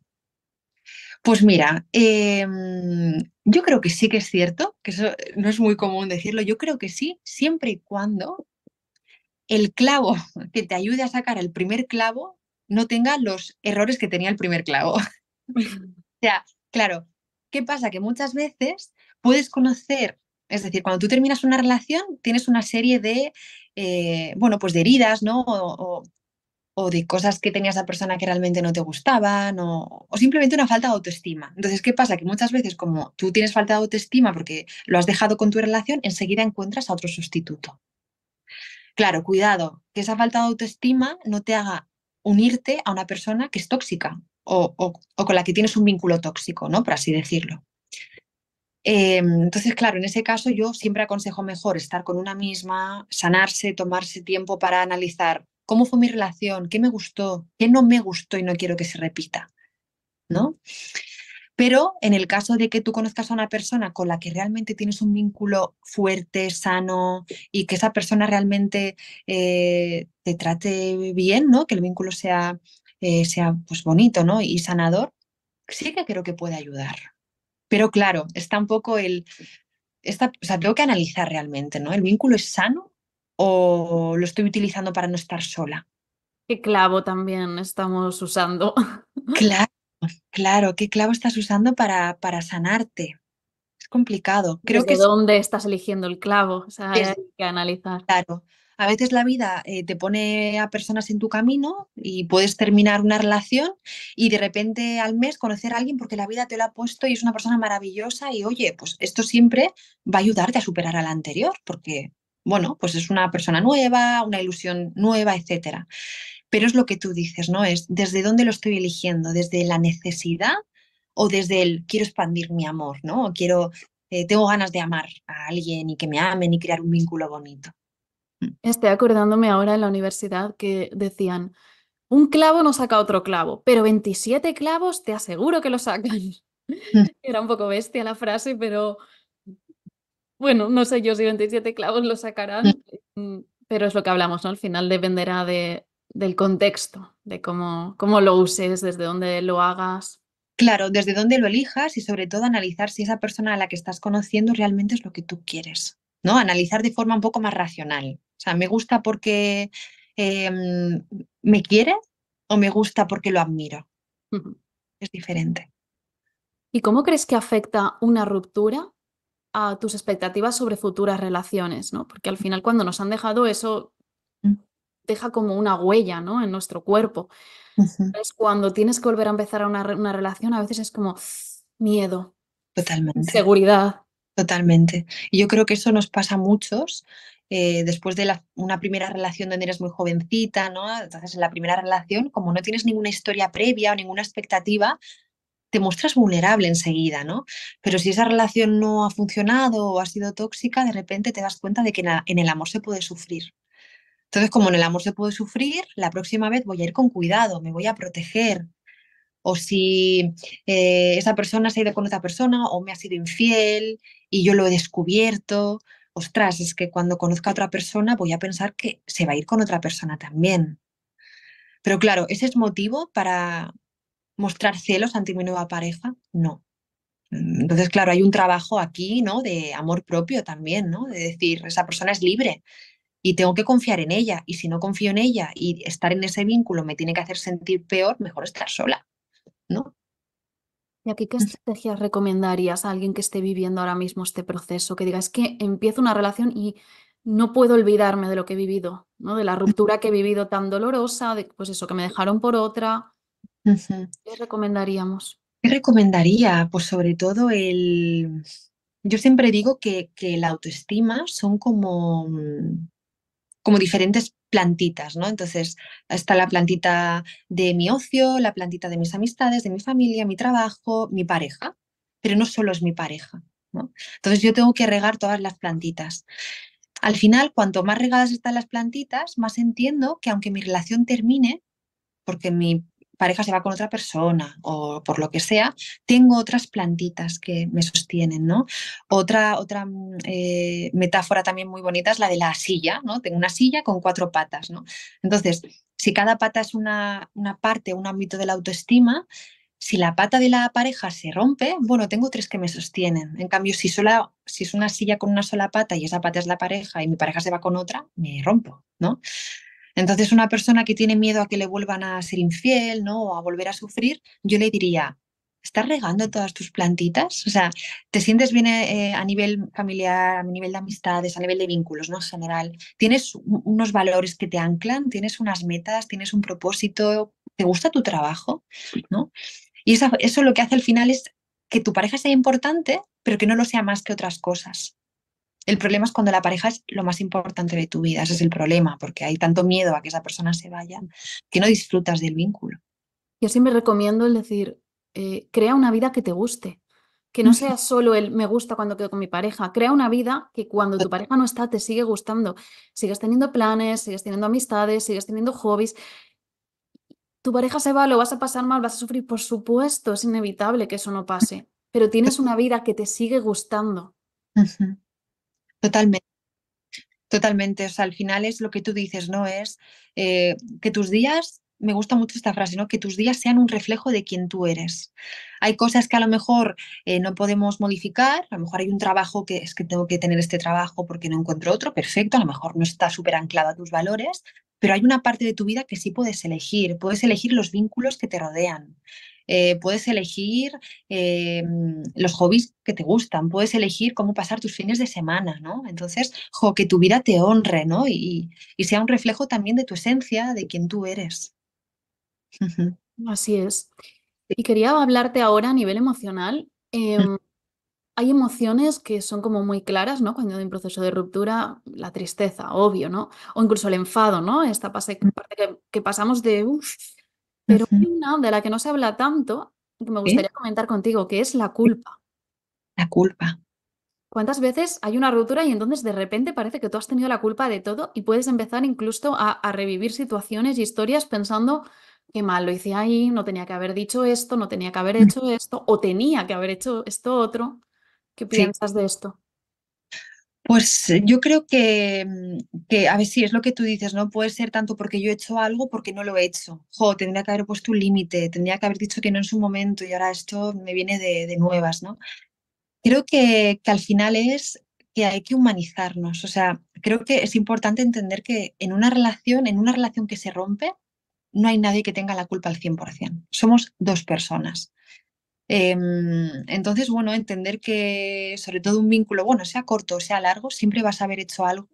S2: Pues mira, em, yo creo que sí que es cierto, que eso eh, no es muy común decirlo, yo creo que sí, siempre y cuando el clavo que te ayude a sacar el primer clavo no tenga los errores que tenía el primer clavo. o sea, claro, ¿qué pasa? Que muchas veces puedes conocer, es decir, cuando tú terminas una relación, tienes una serie de eh, bueno, pues de heridas, ¿no? O, de cosas que tenía esa persona que realmente no te gustaban, o, o simplemente una falta de autoestima. Entonces, ¿qué pasa? Que muchas veces como tú tienes falta de autoestima porque lo has dejado con tu relación, enseguida encuentras a otro sustituto. Claro, cuidado, que esa falta de autoestima no te haga unirte a una persona que es tóxica o, o, con la que tienes un vínculo tóxico, ¿no? Por así decirlo. Eh, entonces, claro, en ese caso yo siempre aconsejo mejor estar con una misma, sanarse, tomarse tiempo para analizar cómo fue mi relación, qué me gustó, qué no me gustó y no quiero que se repita, ¿no? Pero en el caso de que tú conozcas a una persona con la que realmente tienes un vínculo fuerte, sano y que esa persona realmente eh, te trate bien, ¿no? Que el vínculo sea, eh, sea pues bonito, ¿no? Y sanador, sí que creo que puede ayudar. Pero claro, está un poco el... Está, o sea, tengo que analizar realmente, ¿no? ¿El vínculo es sano o lo estoy utilizando para no estar sola? ¿Qué
S1: clavo también estamos usando?
S2: Claro, claro, ¿qué clavo estás usando para, para sanarte? Es complicado. Creo que dónde estás eligiendo el clavo? O sea, hay que analizar. Claro, a veces la vida eh, te pone a personas en tu camino y puedes terminar una relación y de repente al mes conocer a alguien porque la vida te lo ha puesto y es una persona maravillosa y oye, pues esto siempre va a ayudarte a superar a la anterior porque, bueno, pues es una persona nueva, una ilusión nueva, etcétera. Pero es lo que tú dices, ¿no? Es desde dónde lo estoy eligiendo, desde la necesidad o desde el quiero expandir mi amor, ¿no? O quiero eh, tengo ganas de amar a alguien y que me amen y crear un vínculo bonito.
S1: Estoy acordándome ahora en la universidad que decían, un clavo no saca otro clavo, pero 27 clavos te aseguro que lo sacan. Mm. Era un poco bestia la frase, pero bueno, no sé yo si 27 clavos lo sacarán, mm. Mm, pero es lo que hablamos, ¿no? Al final dependerá de, del contexto, de cómo, cómo lo uses, desde dónde lo
S2: hagas. Claro, desde dónde lo elijas y sobre todo analizar si esa persona a la que estás conociendo realmente es lo que tú quieres. Analizar de forma un poco más racional. O sea, me gusta porque em, me quiere o me gusta porque lo admiro. Es diferente.
S1: ¿Y cómo crees que afecta una ruptura a tus expectativas sobre futuras relaciones? ¿no? Porque al final cuando nos han dejado eso mm. deja como una huella ¿no? en nuestro cuerpo. cuando tienes que volver a empezar una, una relación, a veces es como
S2: miedo, Totalmente. seguridad, Totalmente. Y yo creo que eso nos pasa a muchos eh, después de una primera relación donde eres muy jovencita, ¿no? Entonces, en la primera relación, como no tienes ninguna historia previa o ninguna expectativa, te muestras vulnerable enseguida, ¿no? Pero si esa relación no ha funcionado o ha sido tóxica, de repente te das cuenta de que en el amor se puede sufrir. Entonces, como en el amor se puede sufrir, la próxima vez voy a ir con cuidado, me voy a proteger, o si eh, esa persona se ha ido con otra persona o me ha sido infiel y yo lo he descubierto, ostras, es que cuando conozca a otra persona voy a pensar que se va a ir con otra persona también. Pero claro, ¿ese es motivo para mostrar celos ante mi nueva pareja? No. Mm, entonces, claro, hay un trabajo aquí, ¿no? De amor propio también, ¿no? De decir, esa persona es libre y tengo que confiar en ella. Y si no confío en ella y estar en ese vínculo me tiene que hacer sentir peor, mejor estar sola, ¿no?
S1: ¿Y aquí qué mm. estrategias recomendarías a alguien que esté viviendo ahora mismo este proceso? Que diga, es que empiezo una relación y no puedo olvidarme de lo que he vivido, ¿no? De la ruptura que he vivido tan dolorosa, de pues eso, que me dejaron por otra.
S2: ¿Qué
S1: recomendaríamos?
S2: ¿Qué recomendaría? Pues sobre todo el. Yo siempre digo que, que la autoestima son como, mm, como diferentes plantitas, ¿no? Entonces está la plantita de mi ocio, la plantita de mis amistades, de mi familia, mi trabajo, mi pareja, pero no solo es mi pareja, ¿no? Entonces yo tengo que regar todas las plantitas. Al final, cuanto más regadas están las plantitas, más entiendo que aunque mi relación termine, porque mi pareja se va con otra persona o por lo que sea, tengo otras plantitas que me sostienen, ¿no? Otra, otra mm, eh, metáfora también muy bonita es la de la silla, ¿no? Tengo una silla con cuatro patas, ¿no? Entonces, si cada pata es una, una parte, un ámbito de la autoestima, si la pata de la pareja se rompe, bueno, tengo tres que me sostienen. En cambio, si, sola, si es una silla con una sola pata y esa pata es la pareja y mi pareja se va con otra, me rompo, ¿no? Entonces, una persona que tiene miedo a que le vuelvan a ser infiel, ¿no? O a volver a sufrir, yo le diría, ¿estás regando todas tus plantitas? O sea, ¿te sientes bien eh, eh, a nivel familiar, a nivel de amistades, a nivel de vínculos, ¿no? En general, ¿tienes unos valores que te anclan? ¿Tienes unas metas? ¿Tienes un propósito? ¿Te gusta tu trabajo? ¿No? Y eso, eso lo que hace al final es que tu pareja sea importante, pero que no lo sea más que otras cosas. El problema es cuando la pareja es lo más importante de tu vida, ese es el problema, porque hay tanto miedo a que esa persona se vaya que no disfrutas del vínculo.
S1: Yo siempre recomiendo el decir, eh, crea una vida que te guste, que no sea solo el me gusta cuando quedo con mi pareja, crea una vida que cuando tu pareja no está te sigue gustando, sigues teniendo planes, sigues teniendo amistades, sigues teniendo hobbies. Tu pareja se va, lo vas a pasar mal, vas a sufrir, por supuesto, es inevitable que eso no pase, pero tienes una vida que te sigue gustando.
S2: Totalmente. Totalmente, o sea, al final es lo que tú dices, ¿no? Es eh, que tus días, me gusta mucho esta frase, ¿no? Que tus días sean un reflejo de quién tú eres. Hay cosas que a lo mejor eh, no podemos modificar, a lo mejor hay un trabajo que es que tengo que tener este trabajo porque no encuentro otro, perfecto, a lo mejor no está súper anclado a tus valores, pero hay una parte de tu vida que sí puedes elegir, puedes elegir los vínculos que te rodean, eh, puedes elegir eh, los hobbies que te gustan, puedes elegir cómo pasar tus fines de semana, ¿no? Entonces, que tu vida te honre, ¿no? Y, sea un reflejo también de tu esencia, de quien tú eres. Así es.
S1: Y quería hablarte ahora a nivel emocional. Mm. Em, hay emociones que son como muy claras, ¿no? Cuando hay un proceso de ruptura, la tristeza, obvio, ¿no? O incluso el enfado, ¿no? Esta mm. parte que, que pasamos de, uff, pero hay una de la que no se habla tanto que me gustaría comentar contigo, que es la culpa.
S2: La culpa.
S1: ¿Cuántas veces hay una ruptura y entonces de repente parece que tú has tenido la culpa de todo y puedes empezar incluso a, revivir situaciones y historias pensando qué mal lo hice ahí, no tenía que haber dicho esto, no tenía que haber hecho esto, o tenía que haber hecho esto otro? ¿Qué piensas de esto?
S2: Pues eh, yo creo que, mm, a ver, si es lo que tú dices, ¿no? Puede ser tanto porque yo he hecho algo porque no lo he hecho. Jo, tendría que haber puesto un límite, tendría que haber dicho que no en su momento y ahora esto me viene de, nuevas, ¿no? Creo que, que, al final es que hay que humanizarnos. O sea, creo que es importante entender que en una relación, en una relación que se rompe, no hay nadie que tenga la culpa al 100%. Somos dos personas. Em, entonces, bueno, entender que sobre todo un vínculo, bueno, sea corto o sea largo, siempre vas a haber hecho algo,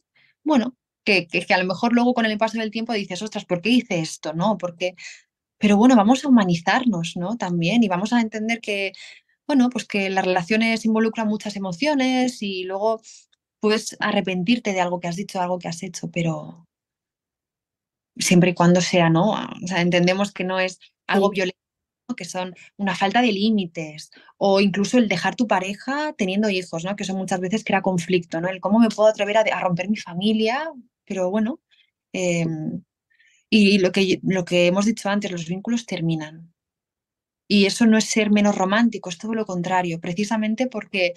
S2: bueno, que, que, a lo mejor luego con el paso del tiempo dices, ostras, ¿por qué hice esto? ¿No? Porque, pero bueno, vamos a humanizarnos, ¿no? También y vamos a entender que, bueno, pues que las relaciones involucran muchas emociones y luego puedes arrepentirte de algo que has dicho, algo que has hecho, pero siempre y cuando sea, ¿no? O sea, entendemos que no es algo violento que son una falta de límites o incluso el dejar tu pareja teniendo hijos, ¿no? Que eso muchas veces crea conflicto, ¿no? El cómo me puedo atrever a, romper mi familia, pero bueno. Em, y lo que, lo que hemos dicho antes, los vínculos terminan. Y eso no es ser menos romántico, es todo lo contrario, precisamente porque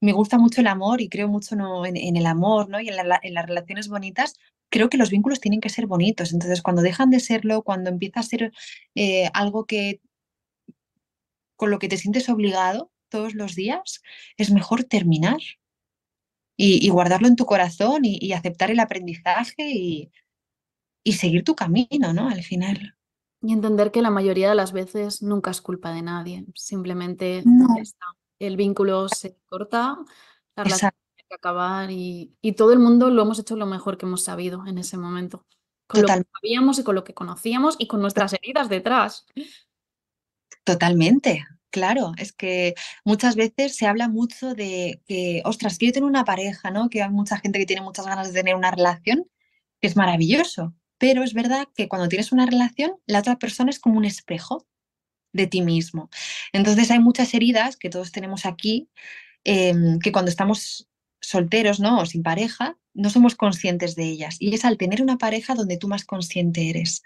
S2: me gusta mucho el amor y creo mucho en, el amor ¿no? y en, las relaciones bonitas, creo que los vínculos tienen que ser bonitos. Entonces, cuando dejan de serlo, cuando empieza a ser eh, algo que con lo que te sientes obligado todos los días, es mejor terminar y, guardarlo en tu corazón y, aceptar el aprendizaje y, seguir tu camino, ¿no? Al final.
S1: Y entender que la mayoría de las veces nunca es culpa de nadie, simplemente el vínculo se corta, la relación tiene que acabar y, todo el mundo lo hemos hecho lo mejor que hemos sabido en ese momento, con lo que
S2: sabíamos y con lo que conocíamos y con nuestras heridas detrás. Totalmente, Claro, es que muchas veces se habla mucho de que, ostras, quiero tener una pareja, ¿no? Que hay mucha gente que tiene muchas ganas de tener una relación, que es maravilloso, pero es verdad que cuando tienes una relación, la otra persona es como un espejo de ti mismo. Entonces hay muchas heridas que todos tenemos aquí, em, que cuando estamos solteros, ¿no? O sin pareja, no somos conscientes de ellas. Y es al tener una pareja donde tú más consciente eres.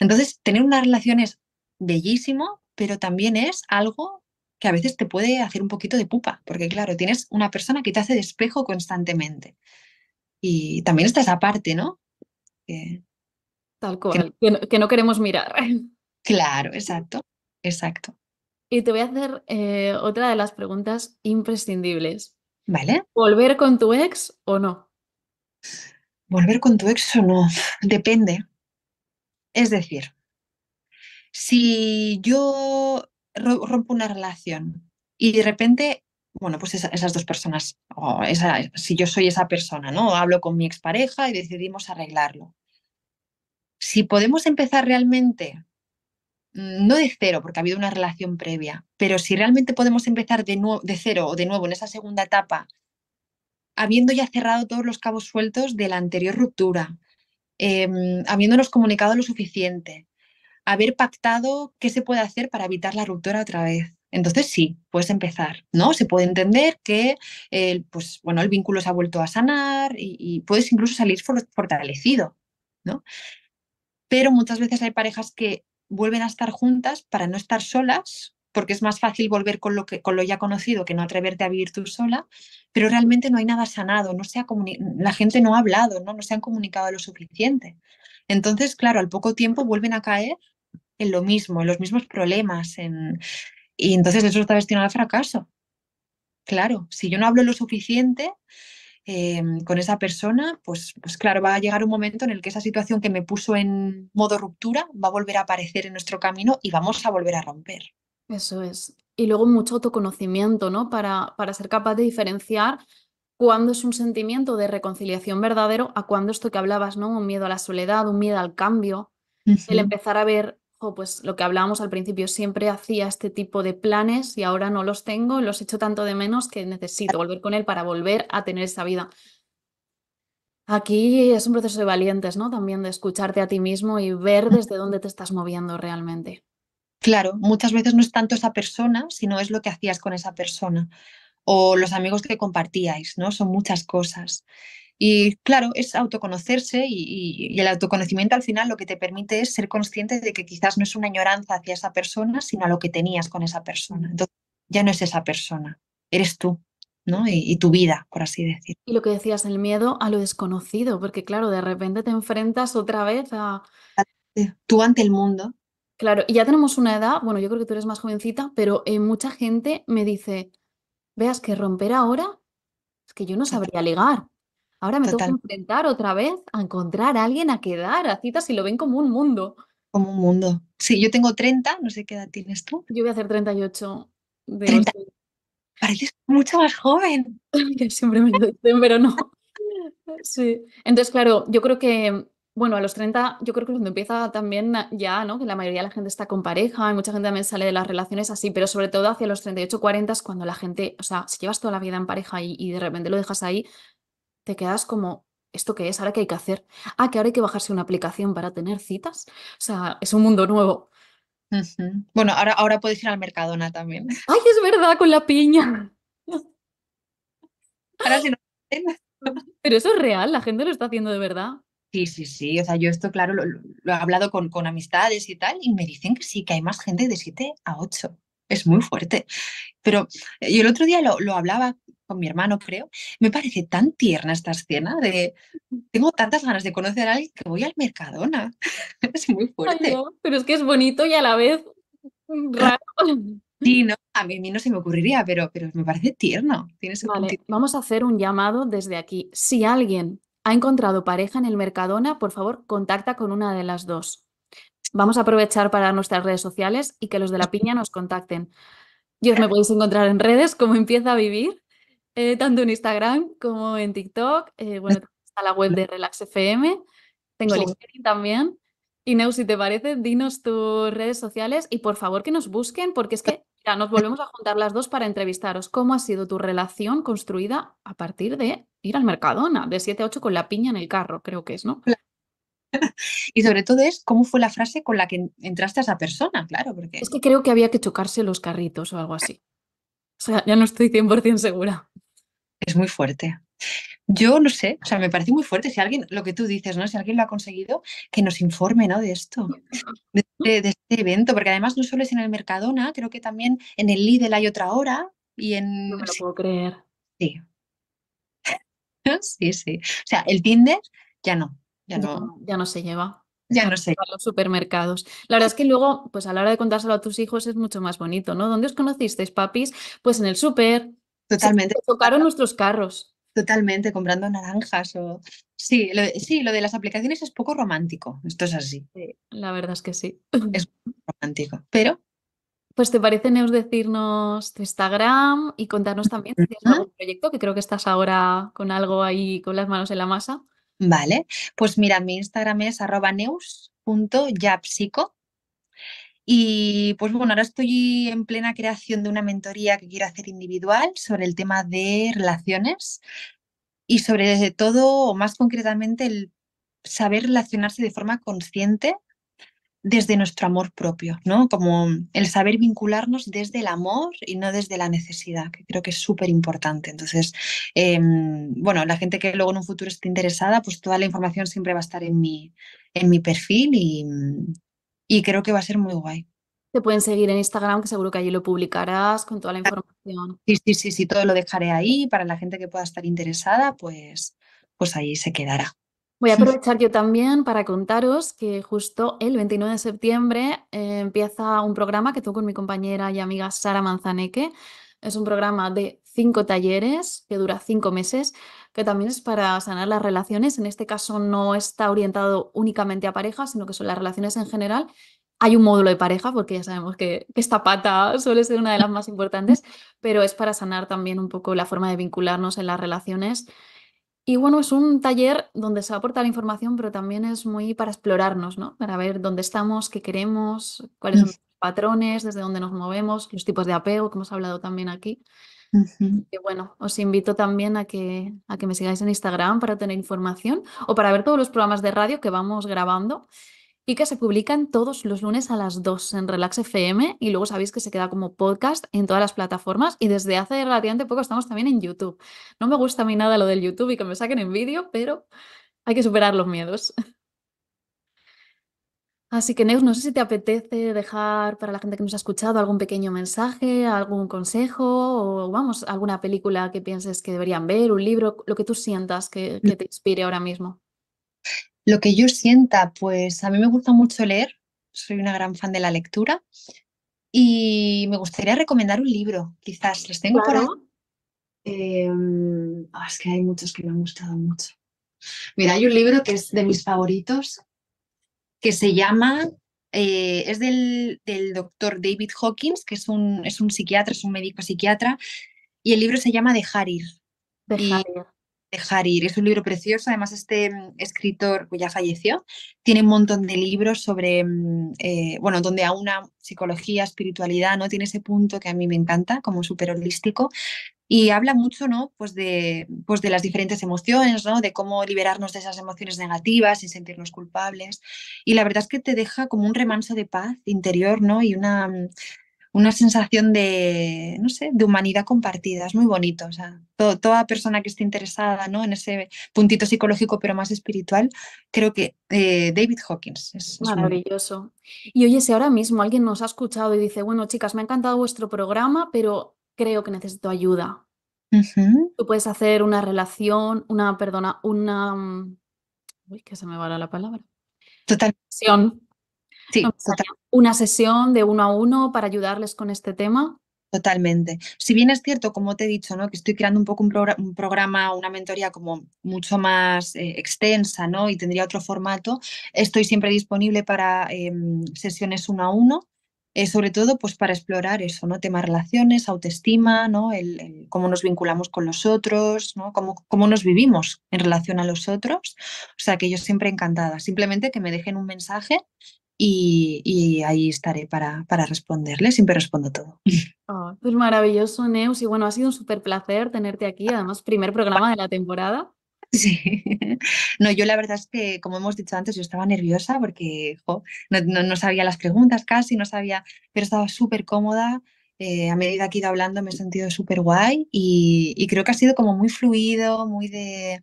S2: Entonces, tener una relación es bellísimo, pero también es algo que a veces te puede hacer un poquito de pupa, porque claro, tienes una persona que te hace despejo constantemente. Y también está esa parte, ¿no?
S1: Tal cual, que no, queremos mirar.
S2: Claro, exacto, exacto.
S1: Y te voy a hacer eh, otra de las preguntas imprescindibles. ¿Vale? ¿Volver con tu ex o no?
S2: ¿Volver con tu ex o no? Depende. Es decir, si yo rompo una relación y de repente, bueno, pues esas dos personas, o si yo soy esa persona, ¿no? Hablo con mi expareja y decidimos arreglarlo. Si podemos empezar realmente, mm, no de cero, porque ha habido una relación previa, pero si realmente podemos empezar de, de cero o de nuevo en esa segunda etapa, habiendo ya cerrado todos los cabos sueltos de la anterior ruptura, em, habiéndonos comunicado lo suficiente, haber pactado qué se puede hacer para evitar la ruptura otra vez. Entonces sí, puedes empezar, ¿no? Se puede entender que pues, bueno, el vínculo se ha vuelto a sanar y, puedes incluso salir fortalecido, ¿no? Pero muchas veces hay parejas que vuelven a estar juntas para no estar solas, porque es más fácil volver con lo, que, con lo ya conocido que no atreverte a vivir tú sola, pero realmente no hay nada sanado, no se la gente no ha hablado, ¿no? no se han comunicado lo suficiente. Entonces, claro, al poco tiempo vuelven a caer en lo mismo, en los mismos problemas. En... Y entonces eso está destinado al fracaso. Claro, si yo no hablo lo suficiente em, con esa persona, pues, pues claro, va a llegar un momento en el que esa situación que me puso en modo ruptura va a volver a aparecer en nuestro camino y vamos a volver a romper.
S1: Eso es. Y luego mucho autoconocimiento, ¿no? Para, para ser capaz de diferenciar cuándo es un sentimiento de reconciliación verdadero a cuándo esto que hablabas, ¿no? Un miedo a la soledad, un miedo al cambio, el empezar a ver o pues lo que hablábamos al principio, siempre hacía este tipo de planes y ahora no los tengo, los echo tanto de menos que necesito volver con él para volver a tener esa vida. Aquí es un proceso de valientes, ¿no? También de escucharte
S2: a ti mismo y ver desde dónde te estás moviendo realmente. Claro, muchas veces no es tanto esa persona, sino es lo que hacías con esa persona o los amigos que compartíais, ¿no? Son muchas cosas. Y claro, es autoconocerse y, el autoconocimiento al final lo que te permite es ser consciente de que quizás no es una añoranza hacia esa persona, sino a lo que tenías con esa persona. Entonces, ya no es esa persona, eres tú. ¿no? Y, tu vida, por así decir.
S1: Y lo que decías, el miedo a lo desconocido, porque claro, de repente te enfrentas otra vez a... Tú ante el mundo. Claro, y ya tenemos una edad, bueno, yo creo que tú eres más jovencita, pero eh, mucha gente me dice, veas que romper ahora, es que yo no sabría ligar. Ahora me tengo que enfrentar otra vez a encontrar a alguien a quedar a citas y lo ven como un mundo. Como un mundo. Sí, yo tengo 30, no sé qué edad tienes tú. Yo voy a hacer 38. De 30. Pareces mucho más joven. Siempre me lo dicen, pero no. Sí. Entonces, claro, yo creo que, bueno, a los 30, yo creo que cuando empieza también ya, ¿no? Que la mayoría de la gente está con pareja y mucha gente también sale de las relaciones así, pero sobre todo hacia los 38, 40 es cuando la gente, o sea, si llevas toda la vida en pareja y, y de repente lo dejas ahí, te quedas como, ¿esto qué es? ¿Ahora qué hay que hacer? Ah, que ahora hay que bajarse una aplicación
S2: para tener citas. O sea, es un mundo nuevo. Bueno, ahora, ahora puedes ir al Mercadona también. ¡Ay,
S1: es verdad! Con la piña. Ahora no...
S2: Pero eso es real, la gente lo está haciendo de verdad. Sí, sí, sí. O sea, yo esto, claro, lo, he hablado con, con, amistades y tal, y me dicen que sí, que hay más gente de 7 a 8. Es muy fuerte. Pero eh, yo el otro día lo, lo hablaba con mi hermano, creo. Me parece tan tierna esta escena de tengo tantas ganas de conocer a alguien que voy al Mercadona. es muy fuerte. pero es que es bonito y a la vez mm, raro. Sí, no, a mí, no se me ocurriría, pero, pero me parece tierno. vamos a hacer un
S1: llamado desde aquí. Si alguien ha encontrado pareja en el Mercadona, por favor, contacta con una de las dos. Vamos a aprovechar para nuestras redes sociales y que los de la piña nos contacten. Dios, me podéis encontrar en redes como empieza a vivir eh, tanto en Instagram como en TikTok. Eh, ah, bueno, está la web de Relax FM.
S2: Tengo el LinkedIn
S1: también. Y Neu, si te parece, dinos tus redes sociales y por favor que nos busquen, porque es que ya nos volvemos a juntar las dos para entrevistaros. ¿Cómo ha sido tu relación construida a partir de ir al Mercadona de 7 a 8 con la piña en el carro, creo que es, ¿no?
S2: Y sobre todo es cómo fue la frase con la que entraste a esa persona, claro. Porque... Es que creo que había que chocarse los carritos o algo así. O sea, ya no estoy 100% segura. Es muy fuerte. Yo no sé, o sea, me parece muy fuerte si alguien, lo que tú dices, ¿no? Si alguien lo ha conseguido, que nos informe, ¿no? De esto, de, este evento, porque además no solo es en el Mercadona, creo que también en el Lidl hay otra hora y en... No me lo puedo creer. Sí. sí, sí. O sea, el Tinder ya no, ya no. Ya, no se lleva.
S1: Ya no sé. A los supermercados. La verdad es que luego, pues a la hora de contárselo a tus hijos es mucho más bonito,
S2: ¿no? ¿Dónde os conocisteis, papis? Pues en el súper, Totalmente. tocaron nuestros carros. Totalmente, comprando naranjas o... Sí lo, de, sí, lo de las aplicaciones es poco romántico, esto es así. la verdad es que sí. Es romántico, pero... Pues te parece,
S1: Neus, decirnos tu Instagram y contarnos también si proyecto, que creo que estás ahora
S2: con algo ahí, con las manos en la masa. Vale, pues mira, mi Instagram es arroba neus.yapsico y pues bueno, ahora estoy en plena creación de una mentoría que quiero hacer individual sobre el tema de relaciones y sobre todo, o más concretamente, el saber relacionarse de forma consciente desde nuestro amor propio, ¿no? Como el saber vincularnos desde el amor y no desde la necesidad, que creo que es súper importante. Entonces, em, bueno, la gente que luego en un futuro esté interesada, pues toda la información siempre va a estar en mi, en mi perfil y, y creo que va a ser muy guay.
S1: Te pueden seguir en Instagram, que seguro que allí lo
S2: publicarás con toda la ah,
S1: información.
S2: Sí, sí, sí, sí, todo lo dejaré ahí para la gente que pueda estar interesada, pues, pues ahí se quedará.
S1: Voy a aprovechar yo también para contaros que justo el 29 de septiembre eh, empieza un programa que tengo con mi compañera y amiga Sara Manzaneque. Es un programa de cinco talleres que dura cinco meses que también es para sanar las relaciones. En este caso no está orientado únicamente a parejas, sino que son las relaciones en general. Hay un módulo de pareja, porque ya sabemos que, esta pata suele ser una de las más importantes, pero es para sanar también un poco la forma de vincularnos en las relaciones. Y bueno, es un taller donde se va a aportar información, pero también es muy para explorarnos, ¿no? Para ver dónde estamos, qué queremos, cuáles son los mm. patrones, desde dónde nos movemos, los tipos de apego que hemos hablado también aquí. Y bueno, os invito también a que, a que me sigáis en Instagram para tener información o para ver todos los programas de radio que vamos grabando y que se publican todos los lunes a las 2 en Relax FM y luego sabéis que se queda como podcast en todas las plataformas y desde hace relativamente poco estamos también en YouTube. No me gusta a mí nada lo del YouTube y que me saquen en vídeo, pero hay que superar los miedos. Así que, Neus, no sé si te apetece dejar para la gente que nos ha escuchado algún pequeño mensaje, algún consejo o, vamos, alguna película que pienses que deberían ver, un libro, lo que tú sientas que, te inspire ahora mismo.
S2: Lo que yo sienta, pues a mí me gusta mucho leer, soy una gran fan de la lectura y me gustaría recomendar un libro, quizás, los tengo por ahí. Em, ah, es que hay muchos que me han gustado mucho. Mira, hay un libro que es de mis favoritos, que se llama, eh, es del, doctor David Hawkins, que es un, es un psiquiatra, es un médico psiquiatra, y el libro se llama Dejar ir. Dejar ir. Es un libro precioso. Además, este mm, escritor, que pues, ya falleció, tiene un montón de libros sobre, mm, eh, bueno, donde a una psicología, espiritualidad, ¿no? Tiene ese punto que a mí me encanta, como súper holístico y habla mucho ¿no? pues de, pues de las diferentes emociones, ¿no? de cómo liberarnos de esas emociones negativas sin sentirnos culpables. Y la verdad es que te deja como un remanso de paz interior ¿no? y una, una sensación de, no sé, de humanidad compartida. Es muy bonito. sea, toda persona que esté interesada ¿no? en ese puntito psicológico pero más espiritual, creo que eh, David Hawkins. Es, Maravilloso.
S1: Y oye, si ahora mismo alguien nos ha escuchado y dice, bueno, chicas, me ha encantado vuestro programa, pero creo que necesito ayuda. Tú puedes hacer una relación, una, perdona, una... Mm, uy, que se me va la palabra.
S2: Total. Sí,
S1: Una sesión de uno a uno para ayudarles con este tema.
S2: Totalmente. Si bien es cierto, como te he dicho, ¿no? que estoy creando un poco un, programa, una mentoría como mucho más eh, extensa ¿no? y tendría otro formato, estoy siempre disponible para em, sesiones uno a uno eh, sobre todo pues para explorar eso, ¿no? Temas relaciones, autoestima, ¿no? El, cómo nos vinculamos con los otros, ¿no? Cómo, cómo, nos vivimos en relación a los otros. O sea que yo siempre encantada. Simplemente que me dejen un mensaje y, ahí estaré para, para responderles. Siempre respondo todo.
S1: Ah, es pues maravilloso, Neus. Y bueno, ha sido un súper placer tenerte aquí. Además, primer programa de la
S2: temporada. Sí. No, yo la verdad es que, como hemos dicho antes, yo estaba nerviosa porque no, sabía las preguntas casi, no sabía, pero estaba súper cómoda. Eh, a medida que he ido hablando me he sentido súper guay y, creo que ha sido como muy fluido, muy de...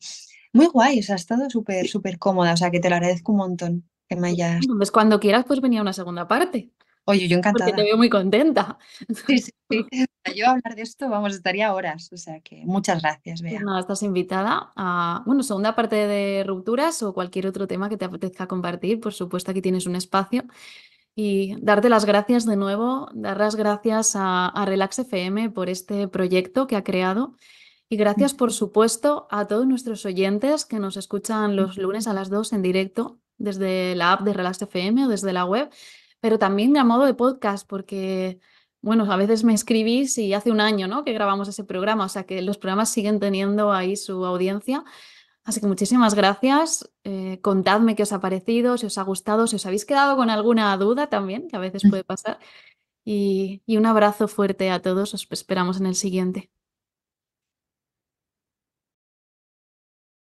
S2: Muy guay, o sea, ha estado súper, súper cómoda, o sea, que te lo agradezco un montón que me Pues cuando quieras, pues venía una segunda parte. Oye, yo encantada. Porque te veo muy contenta.
S1: Sí, sí, Yo hablar de esto, vamos, estaría horas. O sea que
S2: muchas gracias, pues
S1: estás invitada a, bueno, segunda parte de rupturas o cualquier otro tema que te apetezca compartir. Por supuesto, aquí tienes un espacio. Y darte las gracias de nuevo, dar las gracias a, a Relax FM por este proyecto que ha creado. Y gracias, por supuesto, a todos nuestros oyentes que nos escuchan los lunes a las 2 en directo desde la app de Relax FM o desde la web pero también a modo de podcast, porque, bueno, a veces me escribís y hace un año, ¿no? Que grabamos ese programa, o sea que los programas siguen teniendo ahí su audiencia. Así que muchísimas gracias. Eh, contadme qué os ha parecido, si os ha gustado, si os habéis quedado con alguna duda también, que a veces mm. puede pasar. Y, y un abrazo
S2: fuerte a todos. Os esperamos en el siguiente.